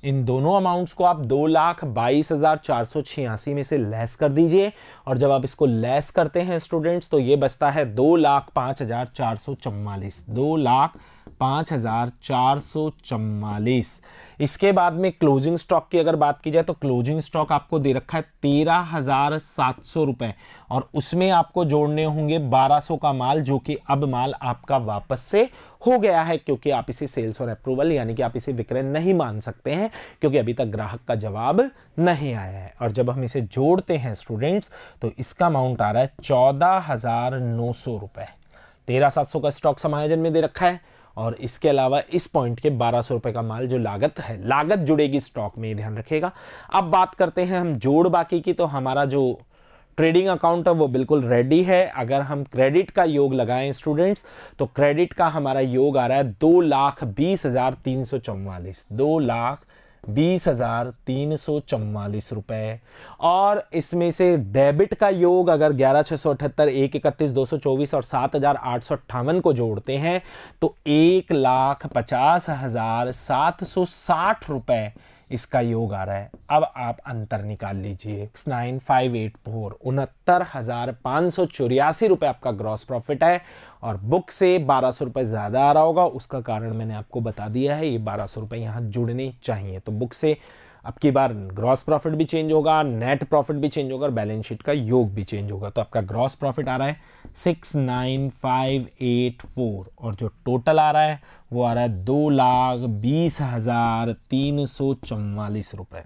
इन दोनों अमाउंट्स को आप दो लाख बाईस हजार चार सौ छियासी में से लेस कर दीजिए और जब आप इसको लेस करते हैं स्टूडेंट्स तो ये बचता है दो लाख पांच हजार चार सौ चौवालीस दो लाख पाँच हज़ार चार सौ चवालीस इसके बाद में क्लोजिंग स्टॉक की अगर बात की जाए तो क्लोजिंग स्टॉक आपको दे रखा है तेरह हज़ार सात सौ रुपये और उसमें आपको जोड़ने होंगे बारह सौ का माल जो कि अब माल आपका वापस से हो गया है क्योंकि आप इसे सेल्स और अप्रूवल यानी कि आप इसे विक्रय नहीं मान सकते हैं क्योंकि अभी तक ग्राहक का जवाब नहीं आया है और जब हम इसे जोड़ते हैं स्टूडेंट्स तो इसका अमाउंट आ रहा है चौदह हज़ार नौ सौ रुपये तेरह सात सौ का स्टॉक समायोजन में दे रखा है और इसके अलावा इस पॉइंट के बारह सौ का माल जो लागत है लागत जुड़ेगी स्टॉक में ये ध्यान रखेगा अब बात करते हैं हम जोड़ बाकी की तो हमारा जो ट्रेडिंग अकाउंट है वो बिल्कुल रेडी है अगर हम क्रेडिट का योग लगाएं स्टूडेंट्स तो क्रेडिट का हमारा योग आ रहा है दो लाख बीस हज़ार तीन सौ चौवालीस दो लाख बीस हज़ार तीन सौ चौवालीस रुपए और इसमें से डेबिट का योग अगर ग्यारह छह सौ अठहत्तर एक इकतीस दो सौ चौबीस और सात हज़ार आठ सौ अट्ठावन को जोड़ते हैं तो एक लाख पचास हज़ार सात सौ साठ रुपए इसका योग आ रहा है अब आप अंतर निकाल लीजिए नाइन फाइव एट फोर उनहत्तर हजार पाँच सौ चौरासी रुपये आपका ग्रॉस प्रॉफिट है और बुक से बारह सौ रुपये ज़्यादा आ रहा होगा उसका कारण मैंने आपको बता दिया है ये बारह सौ रुपये यहाँ जुड़ने चाहिए तो बुक से अब की बार ग्रॉस प्रॉफिट भी चेंज होगा नेट प्रॉफिट भी चेंज होगा और बैलेंस शीट का योग भी चेंज होगा तो आपका ग्रॉस प्रॉफिट आ रहा है six nine five eight four और जो टोटल आ रहा है वो आ रहा है दो लाख बीस हजार तीन सौ चौवालीस रुपए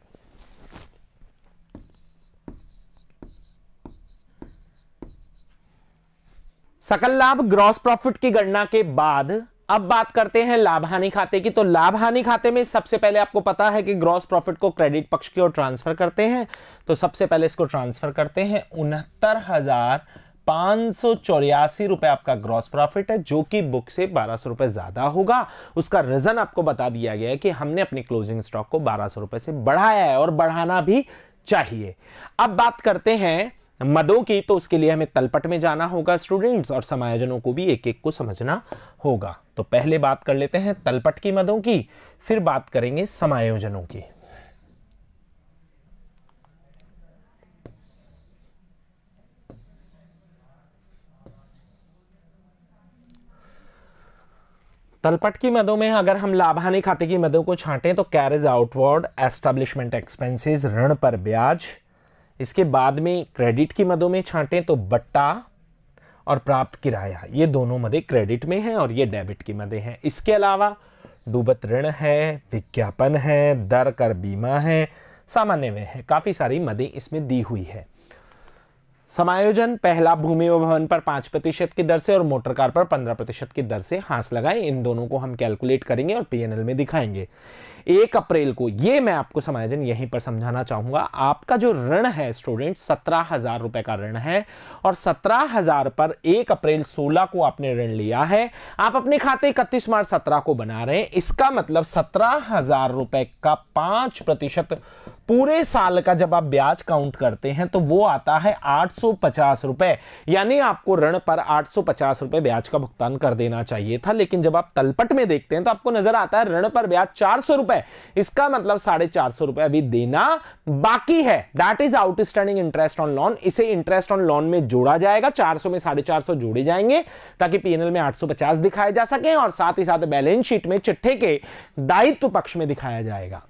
सकल लाभ ग्रॉस प्रॉफिट की गणना के बाद अब बात करते हैं लाभ हानि खाते की तो लाभ हानि खाते में सबसे पहले आपको पता है कि ग्रॉस प्रॉफिट को क्रेडिट पक्ष की ओर ट्रांसफर करते हैं तो सबसे पहले इसको ट्रांसफर करते हैं उनहत्तर हजार पांच सौ चौरासी रुपए आपका ग्रॉस प्रॉफिट है जो कि बुक से बारह सौ रुपए ज्यादा होगा उसका रीजन आपको बता दिया गया है कि हमने अपने क्लोजिंग स्टॉक को बारह सौ रुपए से बढ़ाया है और बढ़ाना भी चाहिए अब बात करते हैं मदों की तो उसके लिए हमें तलपट में जाना होगा स्टूडेंट्स और समायोजनों को भी एक एक को समझना होगा तो पहले बात कर लेते हैं तलपट की मदों की फिर बात करेंगे समायोजनों की तलपट की मदों में अगर हम लाभाने खाते की मदों को छांटें तो कैरेज आउटवर्ड एस्टेब्लिशमेंट एक्सपेंसेस ऋण पर ब्याज इसके बाद में क्रेडिट की मदों में छांटें तो बट्टा और प्राप्त किराया ये दोनों मदे क्रेडिट में हैं और ये डेबिट की मदे हैं इसके अलावा डूबत ऋण है विज्ञापन है दर कर बीमा है सामान्य में है काफ़ी सारी मदें इसमें दी हुई है समायोजन पहला भूमि व भवन पर पांच प्रतिशत की दर से और मोटर कार पर पंद्रह प्रतिशत की दर से हाथ लगाए इन दोनों को हम कैलकुलेट करेंगे और पीएनएल में दिखाएंगे एक अप्रैल को ये मैं आपको समायोजन यहीं पर समझाना चाहूंगा आपका जो ऋण है स्टूडेंट सत्रह हजार रुपए का ऋण है और सत्रह हजार पर एक अप्रैल सोलह को आपने ऋण लिया है आप अपने खाते इकतीस मार्च सत्रह को बना रहे हैं इसका मतलब सत्रह हजार रुपए का पांच प्रतिशत पूरे साल का जब आप ब्याज काउंट करते हैं तो वो आता है आठ रुपए यानी आपको ऋण पर आठ रुपए ब्याज का भुगतान कर देना चाहिए था लेकिन जब आप तलपट में देखते हैं तो आपको नजर आता है ऋण पर ब्याज चार रुपए इसका मतलब साढ़े चार रुपए अभी देना बाकी है that is outstanding interest on loan इसे इंटरेस्ट ऑन लोन में जोड़ा जाएगा सौ में साढ़े चार जोड़े जाएंगे ताकि पीएनएल में पचास दिखाए जा सके और साथ ही साथ बैलेंस शीट में चिट्ठे के दायित्व पक्ष में दिखाया जाएगा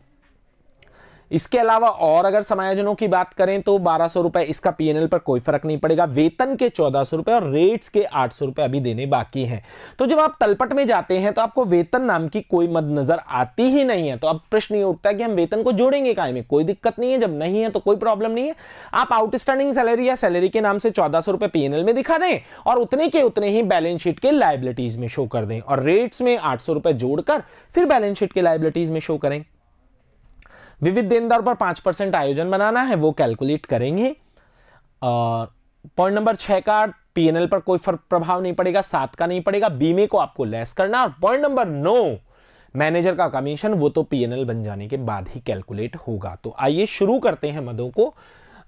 इसके अलावा और अगर समायोजनों की बात करें तो बारह सौ रुपए इसका पीएनएल पर कोई फर्क नहीं पड़ेगा वेतन के चौदह सौ रुपए और रेट्स के आठ सौ रुपए अभी देने बाकी हैं तो जब आप तलपट में जाते हैं तो आपको वेतन नाम की कोई मद नजर आती ही नहीं है तो अब प्रश्न ये उठता है कि हम वेतन को जोड़ेंगे काय में कोई दिक्कत नहीं है जब नहीं है तो कोई प्रॉब्लम नहीं है आप आउटस्टैंडिंग सैलरी या सैलरी के नाम से चौदह सौ रुपए पीएनएल में दिखा दें और उतने के उतने ही बैलेंस शीट के लाइबिलिटीज में शो कर दें और रेट्स में आठ सौ रुपए जोड़कर फिर बैलेंस शीट के लाइबिलिटीज में शो करें विविध देनदार पर पांच परसेंट आयोजन बनाना है वो कैलकुलेट करेंगे और पॉइंट नंबर छह का पीएनएल पर कोई फर्क प्रभाव नहीं पड़ेगा सात का नहीं पड़ेगा बीमे को आपको लेस करना और पॉइंट नंबर नौ मैनेजर का कमीशन वो तो पीएनएल बन जाने के बाद ही कैलकुलेट होगा तो आइए शुरू करते हैं मदों को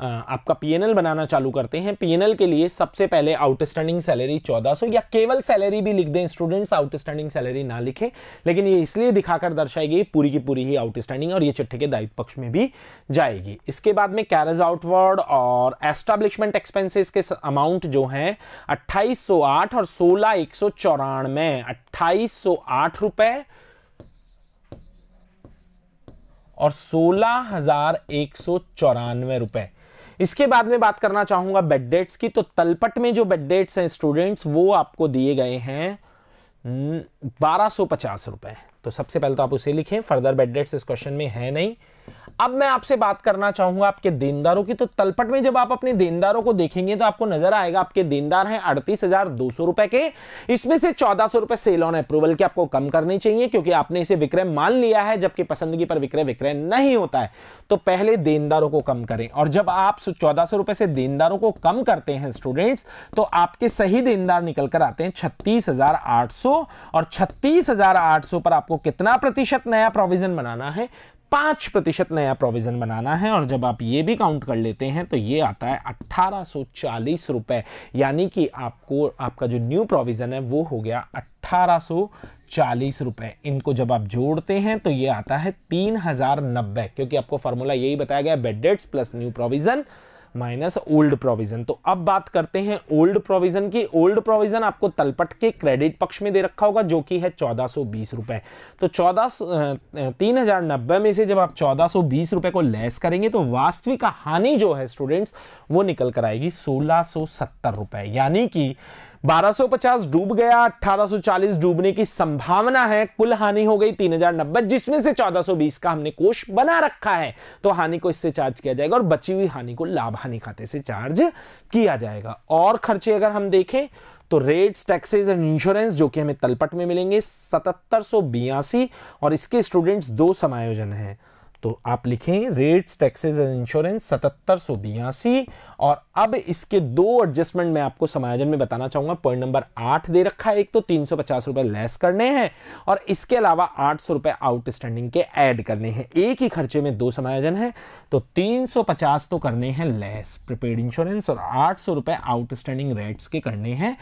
आपका पीएनएल बनाना चालू करते हैं पीएनएल के लिए सबसे पहले आउटस्टैंडिंग सैलरी 1400 या केवल सैलरी भी लिख दें स्टूडेंट्स आउटस्टैंडिंग सैलरी ना लिखें लेकिन ये इसलिए दिखाकर दर्शाई गई पूरी की पूरी ही आउटस्टैंडिंग और ये चिट्ठे के दायित्व पक्ष में भी जाएगी इसके बाद में कैरेज आउटवर्ड और एस्टाब्लिशमेंट एक्सपेंसिस के अमाउंट जो है अट्ठाईस और सोलह एक सौ चौरानवे अट्ठाईस रुपए और सोलह हजार एक सौ चौरानवे रुपए इसके बाद में बात करना चाहूंगा बेड डेट्स की तो तलपट में जो बेड डेट्स हैं स्टूडेंट्स वो आपको दिए गए हैं हम्म, बारह सौ पचास रुपए तो सबसे पहले तो आप उसे लिखें फर्दर बेड डेट्स इस क्वेश्चन में है नहीं अब मैं आपसे बात करना चाहूंगा आपके देनदारों की तो तलपट में जब आप अपने देनदारों को देखेंगे तो आपको नजर आएगा आपके देनदार हैं अड़तीस हजार दो सौ रुपए के इसमें से चौदह सौ रुपए सेल ऑन अप्रूवल के आपको कम करनी चाहिए क्योंकि आपने इसे विक्रय मान लिया है जबकि पसंदगी पर विक्रय विक्रय नहीं होता है तो पहले देनदारों को कम करें और जब आप चौदह सौ रुपए से देनदारों को कम करते हैं स्टूडेंट्स तो आपके सही देनदार निकल कर आते हैं छत्तीस हजार आठ सौ और छत्तीस हजार आठ सौ पर आपको कितना प्रतिशत नया प्रोविजन बनाना है पांच प्रतिशत नया प्रोविज़न बनाना है और जब आप ये भी काउंट कर लेते हैं तो ये आता है अट्ठारह सो चालीस रुपए यानी कि आपको आपका जो न्यू प्रोविज़न है वो हो गया अट्ठारह सो चालीस रुपए इनको जब आप जोड़ते हैं तो ये आता है तीन हज़ार नब्बे क्योंकि आपको फॉर्मूला यही बताया गया bad debts plus new provision minus old provision तो अब बात करते हैं ओल्ड प्रोविजन की ओल्ड प्रोविजन आपको तलपट के क्रेडिट पक्ष में दे रखा होगा जो कि है चौदह रुपए तो चौदह तीन हजार नब्बे में से जब आप चौदह रुपए को लेस करेंगे तो वास्तविक हानि जो है स्टूडेंट्स वो निकल कर आएगी सोलह रुपए यानी कि 1250 डूब गया 1840 डूबने की संभावना है कुल हानि हो गई तीन जिसमें से 1420 का हमने कोष बना रखा है तो हानि को इससे चार्ज किया जाएगा और बची हुई हानि को लाभ हानि खाते से चार्ज किया जाएगा और खर्चे अगर हम देखें तो रेट्स टैक्सेस एंड इंश्योरेंस जो कि हमें तलपट में मिलेंगे सतहत्तर और इसके स्टूडेंट्स दो समायोजन हैं तो आप लिखें रेट्स टैक्सेस एंड इंश्योरेंस सतहत्तर सौ बयासी और अब इसके दो एडजस्टमेंट मैं आपको समायोजन में बताना चाहूंगा पॉइंट नंबर आठ दे रखा है एक तो तीन सौ पचास रुपये लेस करने हैं और इसके अलावा आठ सौ रुपए आउटस्टैंडिंग के ऐड करने हैं एक ही खर्चे में दो समायोजन है तो तीन तो करने हैं लेस प्रिपेड इंश्योरेंस और आठ सौ रुपये आउटस्टैंडिंग रेट्स के करने हैं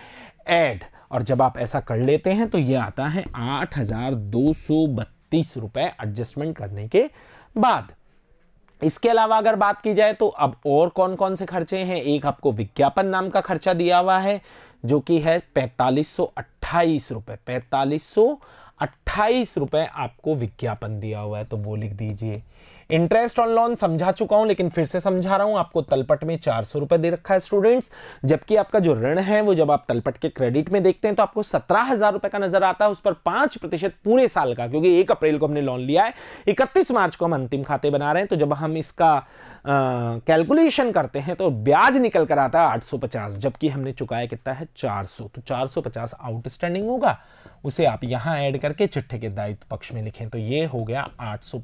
एड और जब आप ऐसा कर लेते हैं तो ये आता है आठ हज़ार एडजस्टमेंट करने के बाद इसके अलावा अगर बात की जाए तो अब और कौन कौन से खर्चे हैं एक आपको विज्ञापन नाम का खर्चा दिया हुआ है जो कि है पैंतालीस सौ अट्ठाईस रुपए पैंतालीस सौ अट्ठाईस आपको विज्ञापन दिया हुआ है तो वो लिख दीजिए इंटरेस्ट ऑन लोन समझा चुका हूं लेकिन फिर से समझा रहा हूं आपको तलपट में चार सौ रुपए दे रखा है स्टूडेंट्स जबकि आपका जो ऋण है वो जब आप तलपट के क्रेडिट में देखते हैं तो आपको सत्रह हजार रुपए का नजर आता है उस पर पांच प्रतिशत पूरे साल का क्योंकि एक अप्रैल को हमने लोन लिया है इकतीस मार्च को हम अंतिम खाते बना रहे हैं तो जब हम इसका कैलकुलेशन करते हैं तो ब्याज निकल कर आता है 850 जबकि हमने चुकाया कितना है 400 तो 450 आउटस्टैंडिंग होगा उसे आप यहां ऐड करके चिट्ठे के दायित्व पक्ष में लिखें तो ये हो गया आठ सौ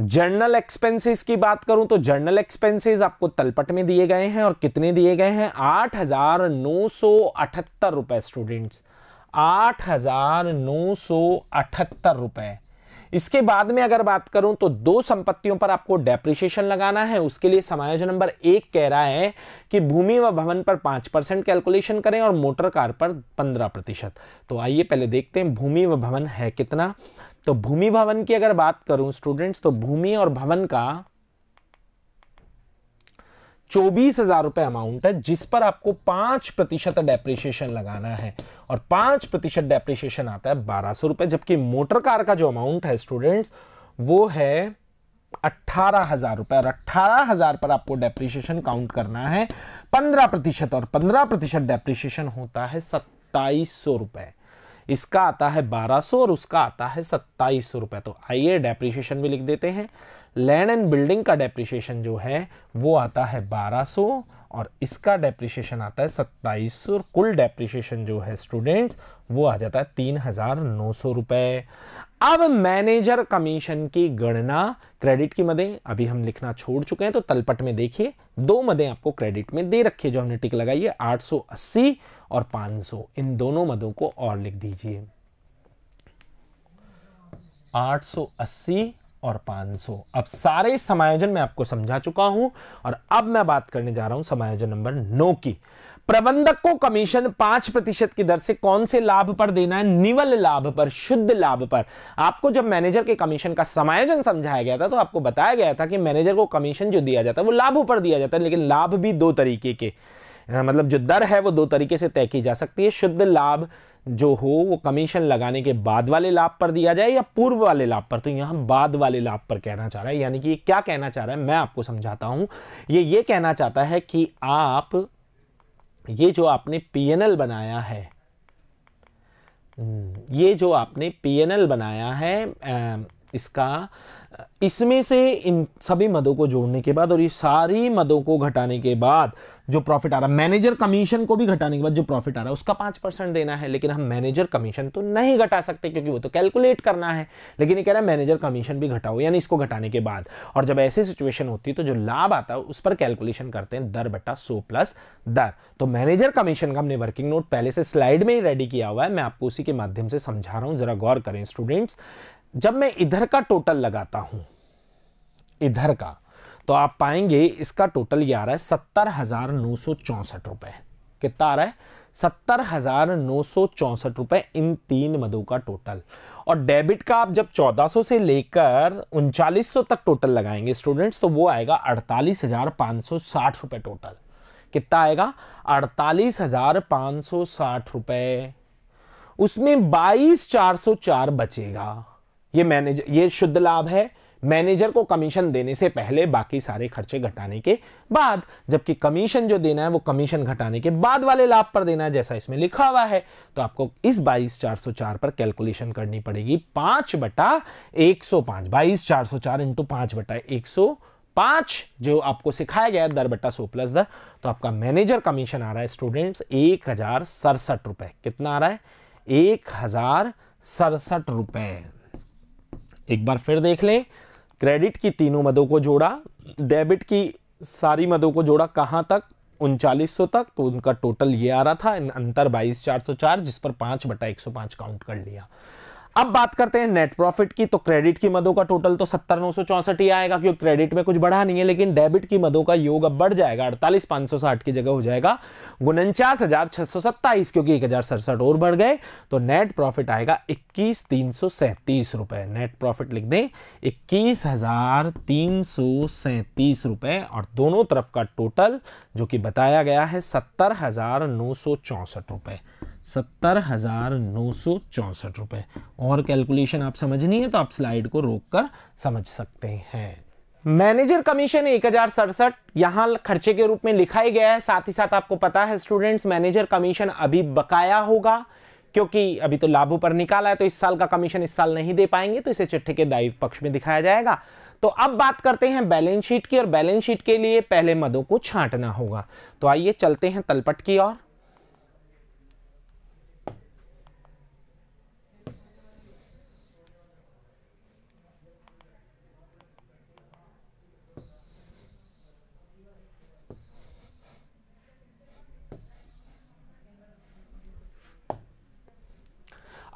जर्नल एक्सपेंसेस की बात करूं तो जर्नल एक्सपेंसेस आपको तलपट में दिए गए हैं और कितने दिए गए हैं आठ हजार नौ सौ अठहत्तर रुपए स्टूडेंट्स आठ हजार नौ सौ अठहत्तर रुपए इसके बाद में अगर बात करूं तो दो संपत्तियों पर आपको डेप्रिशिएशन लगाना है उसके लिए समायोजन नंबर एक कह रहा है कि भूमि व भवन पर पांच परसेंट कैलकुलेशन करें और मोटर कार पर पंद्रह प्रतिशत तो आइए पहले देखते हैं भूमि व भवन है कितना तो भूमि भवन की अगर बात करूं स्टूडेंट्स तो भूमि और भवन का चौबीस हजार रुपए अमाउंट है जिस पर आपको पांच प्रतिशत डेप्रिशिएशन लगाना है और पांच प्रतिशत डेप्रिशिएशन आता है बारह सौ रुपए जबकि मोटर कार का जो अमाउंट है स्टूडेंट्स वो है अट्ठारह हजार रुपए और अट्ठारह हजार पर आपको डेप्रिशिएशन काउंट करना है पंद्रह प्रतिशत और पंद्रह प्रतिशत डेप्रिशिएशन होता है सत्ताईस सौ रुपए इसका आता है 1200 और उसका आता है सत्ताईस रुपए तो आइए डेप्रिशिएशन भी लिख देते हैं लैंड एंड बिल्डिंग का डेप्रिशिएशन जो है वो आता है 1200 और इसका डेप्रिशिएशन आता है सत्ताईस कुल डेप्रिशिएशन जो है स्टूडेंट्स वो आ जाता है तीन हज़ार नौ सौ रुपए अब मैनेजर कमीशन की गणना क्रेडिट की मदें अभी हम लिखना छोड़ चुके हैं तो तलपट में देखिए दो मदें आपको क्रेडिट में दे रखी है जो हमने टिक लगाई है 880 और 500 इन दोनों मदों को और लिख दीजिए 880 और 500 अब सारे समायोजन मैं आपको समझा चुका हूं और अब मैं बात करने जा रहा हूं समायोजन नंबर नौ की प्रबंधक को कमीशन पांच प्रतिशत की दर से कौन से लाभ पर देना है निवल लाभ पर शुद्ध लाभ पर आपको जब मैनेजर के कमीशन का समायोजन समझाया गया था तो आपको बताया गया था कि मैनेजर को कमीशन जो दिया जाता है वो लाभ पर दिया जाता है लेकिन लाभ भी दो तरीके के मतलब जो दर है वो दो तरीके से तय की जा सकती है शुद्ध लाभ जो हो वो कमीशन लगाने के बाद वाले लाभ पर दिया जाए या पूर्व वाले लाभ पर तो यहां बाद वाले लाभ पर कहना चाह रहा है यानी कि क्या कहना चाह रहा है मैं आपको समझाता हूं ये ये कहना चाहता है कि आप ये जो आपने पीएनएल बनाया है हम्म, ये जो आपने पीएनएल बनाया है इसका इसमें से इन सभी मदों को जोड़ने के बाद और ये सारी मदों को घटाने के बाद जो प्रॉफिट आ रहा है मैनेजर कमीशन को भी घटाने के बाद जो प्रॉफिट आ रहा है उसका पांच परसेंट देना है लेकिन हम मैनेजर कमीशन तो नहीं घटा सकते क्योंकि वो तो कैलकुलेट करना है लेकिन ये कह रहा है मैनेजर कमीशन भी घटाओ यानी इसको घटाने के बाद और जब ऐसी सिचुएशन होती है तो जो लाभ आता है उस पर कैलकुलेशन करते हैं दर बटा सो प्लस दर तो मैनेजर कमीशन का हमने वर्किंग नोट पहले से स्लाइड में ही रेडी किया हुआ है मैं आपको उसी के माध्यम से समझा रहा हूँ जरा गौर करें स्टूडेंट्स जब मैं इधर का टोटल लगाता हूं इधर का तो आप पाएंगे इसका टोटल ये आ रहा है सत्तर हजार नौ सौ चौसठ रुपए कितना आ रहा है सत्तर हजार नौ सौ चौसठ रुपए इन तीन मदों का टोटल और डेबिट का आप जब चौदह सौ से लेकर उनचालीस सौ तक टोटल लगाएंगे स्टूडेंट्स तो वो आएगा अड़तालीस हजार पाँच सौ साठ रुपए टोटल कितना आएगा अड़तालीस हजार पाँच सौ साठ रुपए उसमें बाईस चार सौ चार बचेगा ये मैनेजर ये शुद्ध लाभ है मैनेजर को कमीशन देने से पहले बाकी सारे खर्चे घटाने के बाद जबकि कमीशन जो देना है वो कमीशन घटाने के बाद वाले लाभ पर देना है जैसा इसमें लिखा हुआ है तो आपको इस बाईस चार सौ चार पर कैलकुलेशन करनी पड़ेगी पांच बटा एक सौ पांच बाईस चार सौ चार इंटू पांच बटा एक सौ पांच जो आपको सिखाया गया दर बटा सो प्लस दर तो आपका मैनेजर कमीशन आ रहा है स्टूडेंट एक हजार सड़सठ रुपए कितना आ रहा है एक हजार सड़सठ रुपए एक बार फिर देख लें क्रेडिट की तीनों मदों को जोड़ा डेबिट की सारी मदों को जोड़ा कहाँ तक उनचालीस तक तो उनका टोटल ये आ रहा था अंतर बाईस चार सौ चार जिस पर पाँच बटा एक सौ पांच काउंट कर लिया अब बात करते हैं नेट प्रॉफिट की तो क्रेडिट की मदों का टोटल तो सत्तर नौ सौ चौसठ ही आएगा क्योंकि क्रेडिट में कुछ बढ़ा नहीं है लेकिन डेबिट की मदों का योग अब बढ़ जाएगा अड़तालीस पांच सौ साठ की जगह हो जाएगा उनचास हजार छह सौ सत्ताईस क्योंकि एक हजार सड़सठ और बढ़ गए तो नेट प्रॉफिट आएगा इक्कीस तीन सौ सैंतीस रुपए नेट प्रॉफिट लिख दें इक्कीस हजार तीन सौ सैंतीस रुपए और दोनों तरफ का टोटल जो कि बताया गया है सत्तर हजार नौ सौ चौसठ रुपए सत्तर हज़ार नौ सौ चौंसठ रुपए और कैलकुलेशन आप समझनी है तो आप स्लाइड को रोक कर समझ सकते हैं मैनेजर कमीशन एक हजार सड़सठ यहां खर्चे के रूप में लिखा ही गया है साथ ही साथ आपको पता है स्टूडेंट्स मैनेजर कमीशन अभी बकाया होगा क्योंकि अभी तो लाभों पर निकाला है तो इस साल का कमीशन इस साल नहीं दे पाएंगे तो इसे चिट्ठे के दायित्व पक्ष में दिखाया जाएगा तो अब बात करते हैं बैलेंस शीट की और बैलेंस शीट के लिए पहले मदों को छांटना होगा तो आइए चलते हैं तलपट की ओर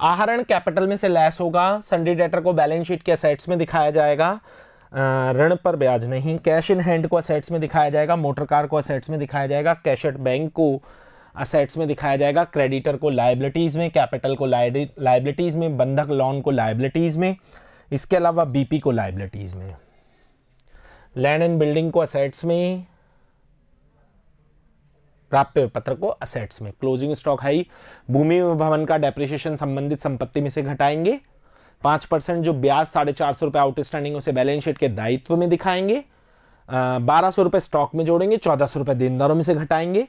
आहरण कैपिटल में से लैस होगा संडे डेटर को बैलेंस शीट के असेट्स में दिखाया जाएगा ऋण पर ब्याज नहीं कैश इन हैंड को असेट्स में दिखाया जाएगा मोटर कार को असेट्स में दिखाया जाएगा कैश एट बैंक को असेट्स में दिखाया जाएगा क्रेडिटर को लाइबिलिटीज़ में कैपिटल को लाइबिलिटीज़ में बंधक लोन को लाइबिलिटीज़ में इसके अलावा बीपी को लाइबिलिटीज़ में लैंड एंड बिल्डिंग को असेट्स में प्राप्य पत्र को असेट्स में क्लोजिंग स्टॉक हाई भूमि भवन का डेप्रिशिएशन संबंधित संपत्ति में से घटाएंगे पांच परसेंट जो ब्याज साढ़े चार सौ रुपए आउटस्टैंडिंग उसे बैलेंस शीट के दायित्व में दिखाएंगे बारह सौ रुपए स्टॉक में जोड़ेंगे चौदह सौ रुपए देनदारों में से घटाएंगे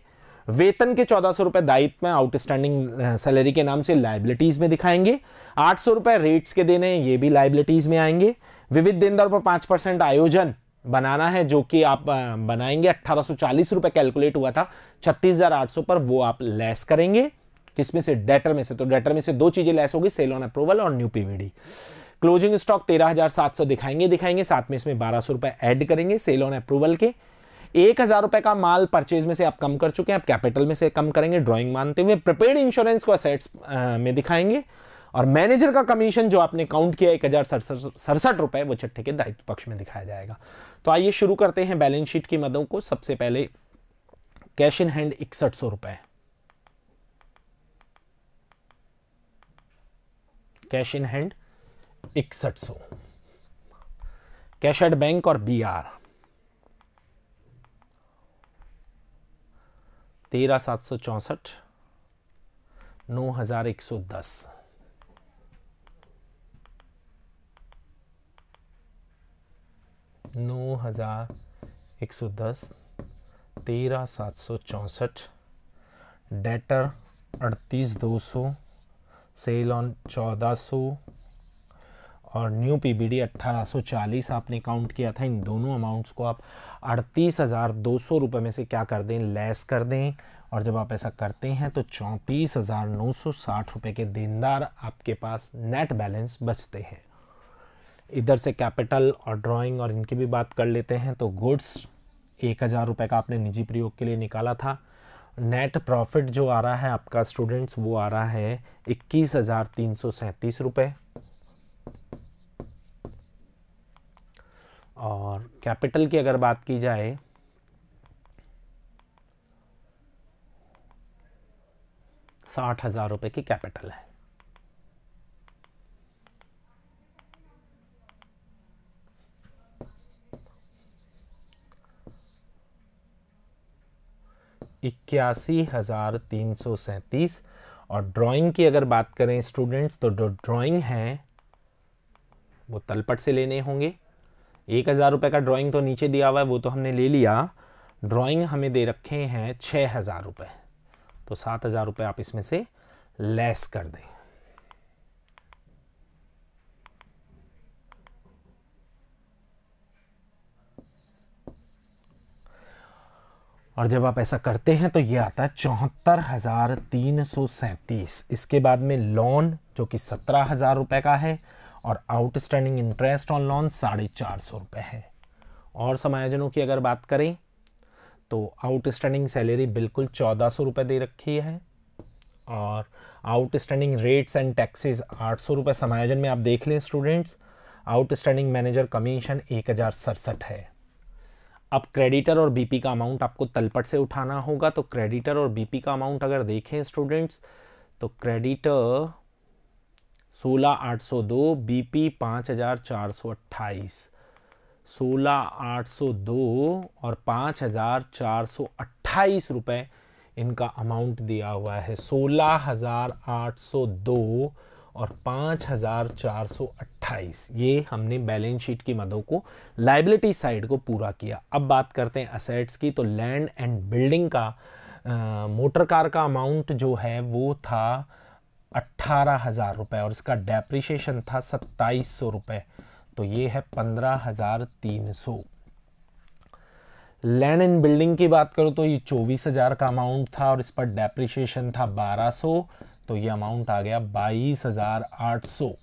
वेतन के चौदह सौ रुपए दायित्व में आउटस्टैंडिंग सैलरी के नाम से लाइबिलिटीज में दिखाएंगे आठ सौ रुपए रेट्स के देने ये भी लाइबिलिटीज में आएंगे विविध देनदारों पर पांच परसेंट आयोजन बनाना है जो कि आप बनाएंगे अट्ठारह रुपए कैलकुलेट हुआ था 36,800 पर वो आप लेस करेंगे किसमें से डेटर में से तो डेटर में से दो चीजें लेस होगी सेल ऑन अप्रूवल और न्यू पीवीडी क्लोजिंग स्टॉक 13,700 दिखाएंगे दिखाएंगे साथ में इसमें बारह सौ रुपए ऐड करेंगे सेल ऑन अप्रूवल के एक हजार रुपए का माल परचेज में से आप कम कर चुके हैं आप कैपिटल में से कम करेंगे ड्राइंग मानते हुए प्रिपेड इंश्योरेंस को असेट्स में दिखाएंगे और मैनेजर का कमीशन जो आपने काउंट किया एक हजार सड़सठ रुपए वो चट्ठे के दायित्व पक्ष में दिखाया जाएगा तो आइए शुरू करते हैं बैलेंस शीट की मदों को सबसे पहले कैश इन हैंड इकसठ सौ रुपए कैश इन हैंड इकसठ सौ कैश एड बैंक और बी आर तेरह सात सौ चौसठ नौ हजार एक सौ दस नौ हज़ार एक सौ दस तेरह सात सौ चौंसठ डेटर अड़तीस दो सौ सेलॉन चौदह सौ और न्यू पीबीडी 1840 आपने काउंट किया था इन दोनों अमाउंट्स को आप अड़तीस हज़ार दो सौ रुपये में से क्या कर दें लेस कर दें और जब आप ऐसा करते हैं तो चौंतीस हज़ार नौ सौ साठ रुपये के देनदार आपके पास नेट बैलेंस बचते हैं इधर से कैपिटल और ड्राइंग और इनकी भी बात कर लेते हैं तो गुड्स एक हज़ार रुपये का आपने निजी प्रयोग के लिए निकाला था नेट प्रॉफिट जो आ रहा है आपका स्टूडेंट्स वो आ रहा है इक्कीस हज़ार तीन सौ सैंतीस रुपये और कैपिटल की अगर बात की जाए साठ हज़ार रुपये की कैपिटल है इक्यासी हज़ार तीन सौ सैंतीस और ड्राइंग की अगर बात करें स्टूडेंट्स तो जो ड्राइंग हैं वो तलपट से लेने होंगे एक हज़ार रुपये का ड्राइंग तो नीचे दिया हुआ है वो तो हमने ले लिया ड्राइंग हमें दे रखे हैं छः हज़ार रुपये तो सात हज़ार रुपये आप इसमें से लेस कर दें और जब आप ऐसा करते हैं तो ये आता है चौहत्तर हज़ार तीन सौ सैंतीस इसके बाद में लोन जो कि सत्रह हज़ार रुपये का है और आउटस्टैंडिंग इंटरेस्ट ऑन लोन साढ़े चार सौ रुपये है और समायोजनों की अगर बात करें तो आउटस्टैंडिंग सैलरी बिल्कुल चौदह सौ रुपये दे रखी है और आउटस्टैंडिंग रेट्स एंड टैक्सेस आठ सौ रुपये समायोजन में आप देख लें स्टूडेंट्स आउटस्टैंडिंग मैनेजर कमीशन एक हज़ार सड़सठ है अब क्रेडिटर और बीपी का अमाउंट आपको तलपट से उठाना होगा तो क्रेडिटर और बीपी का अमाउंट अगर देखें स्टूडेंट्स तो क्रेडिटर सोलह आठ सौ दो बी पी पाँच हज़ार चार सौ अट्ठाईस सोलह आठ सौ दो और पाँच हज़ार चार सौ अट्ठाईस रुपए इनका अमाउंट दिया हुआ है सोलह हज़ार आठ सौ दो और पाँच हज़ार चार सौ अट्ठाईस अट्ठाईस ये हमने बैलेंस शीट की मदों को लाइबिलिटी साइड को पूरा किया अब बात करते हैं असेट्स की तो लैंड एंड बिल्डिंग का आ, मोटर कार का अमाउंट जो है वो था अट्ठारह हज़ार रुपये और इसका डेप्रिशिएशन था सत्ताईस सौ रुपये तो ये है पंद्रह हज़ार तीन सौ लैंड एंड बिल्डिंग की बात करो तो ये चौबीस हज़ार का अमाउंट था और इस पर डेप्रिशिएशन था बारह सौ तो ये अमाउंट आ गया बाईस हज़ार आठ सौ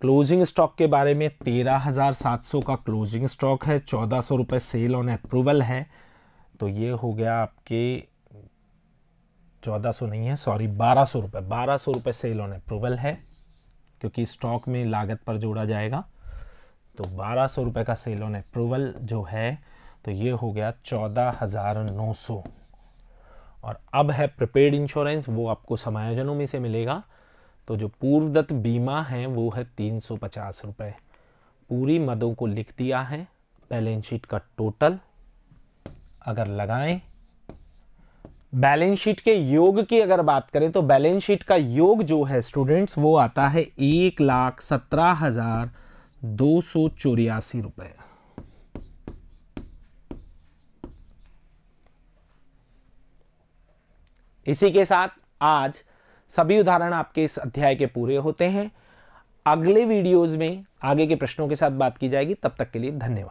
क्लोजिंग स्टॉक के बारे में तेरह हज़ार सात सौ का क्लोजिंग स्टॉक है चौदह सौ रुपये सेल ऑन अप्रूवल है तो ये हो गया आपके चौदह सौ नहीं है सॉरी बारह सौ रुपये बारह सौ रुपये सेल ऑन अप्रूवल है क्योंकि स्टॉक में लागत पर जोड़ा जाएगा तो बारह सौ रुपये का सेल ऑन अप्रूवल जो है तो ये हो गया चौदह हज़ार नौ सौ और अब है प्रिपेड इंश्योरेंस वो आपको समायोजनों में से मिलेगा तो जो पूर्वदत्त बीमा है वो है तीन सौ पचास रुपये पूरी मदों को लिख दिया है बैलेंस शीट का टोटल अगर लगाएं बैलेंस शीट के योग की अगर बात करें तो बैलेंस शीट का योग जो है स्टूडेंट्स वो आता है एक लाख सत्रह हजार दो सौ चौरासी रुपये इसी के साथ आज सभी उदाहरण आपके इस अध्याय के पूरे होते हैं अगले वीडियोज़ में आगे के प्रश्नों के साथ बात की जाएगी तब तक के लिए धन्यवाद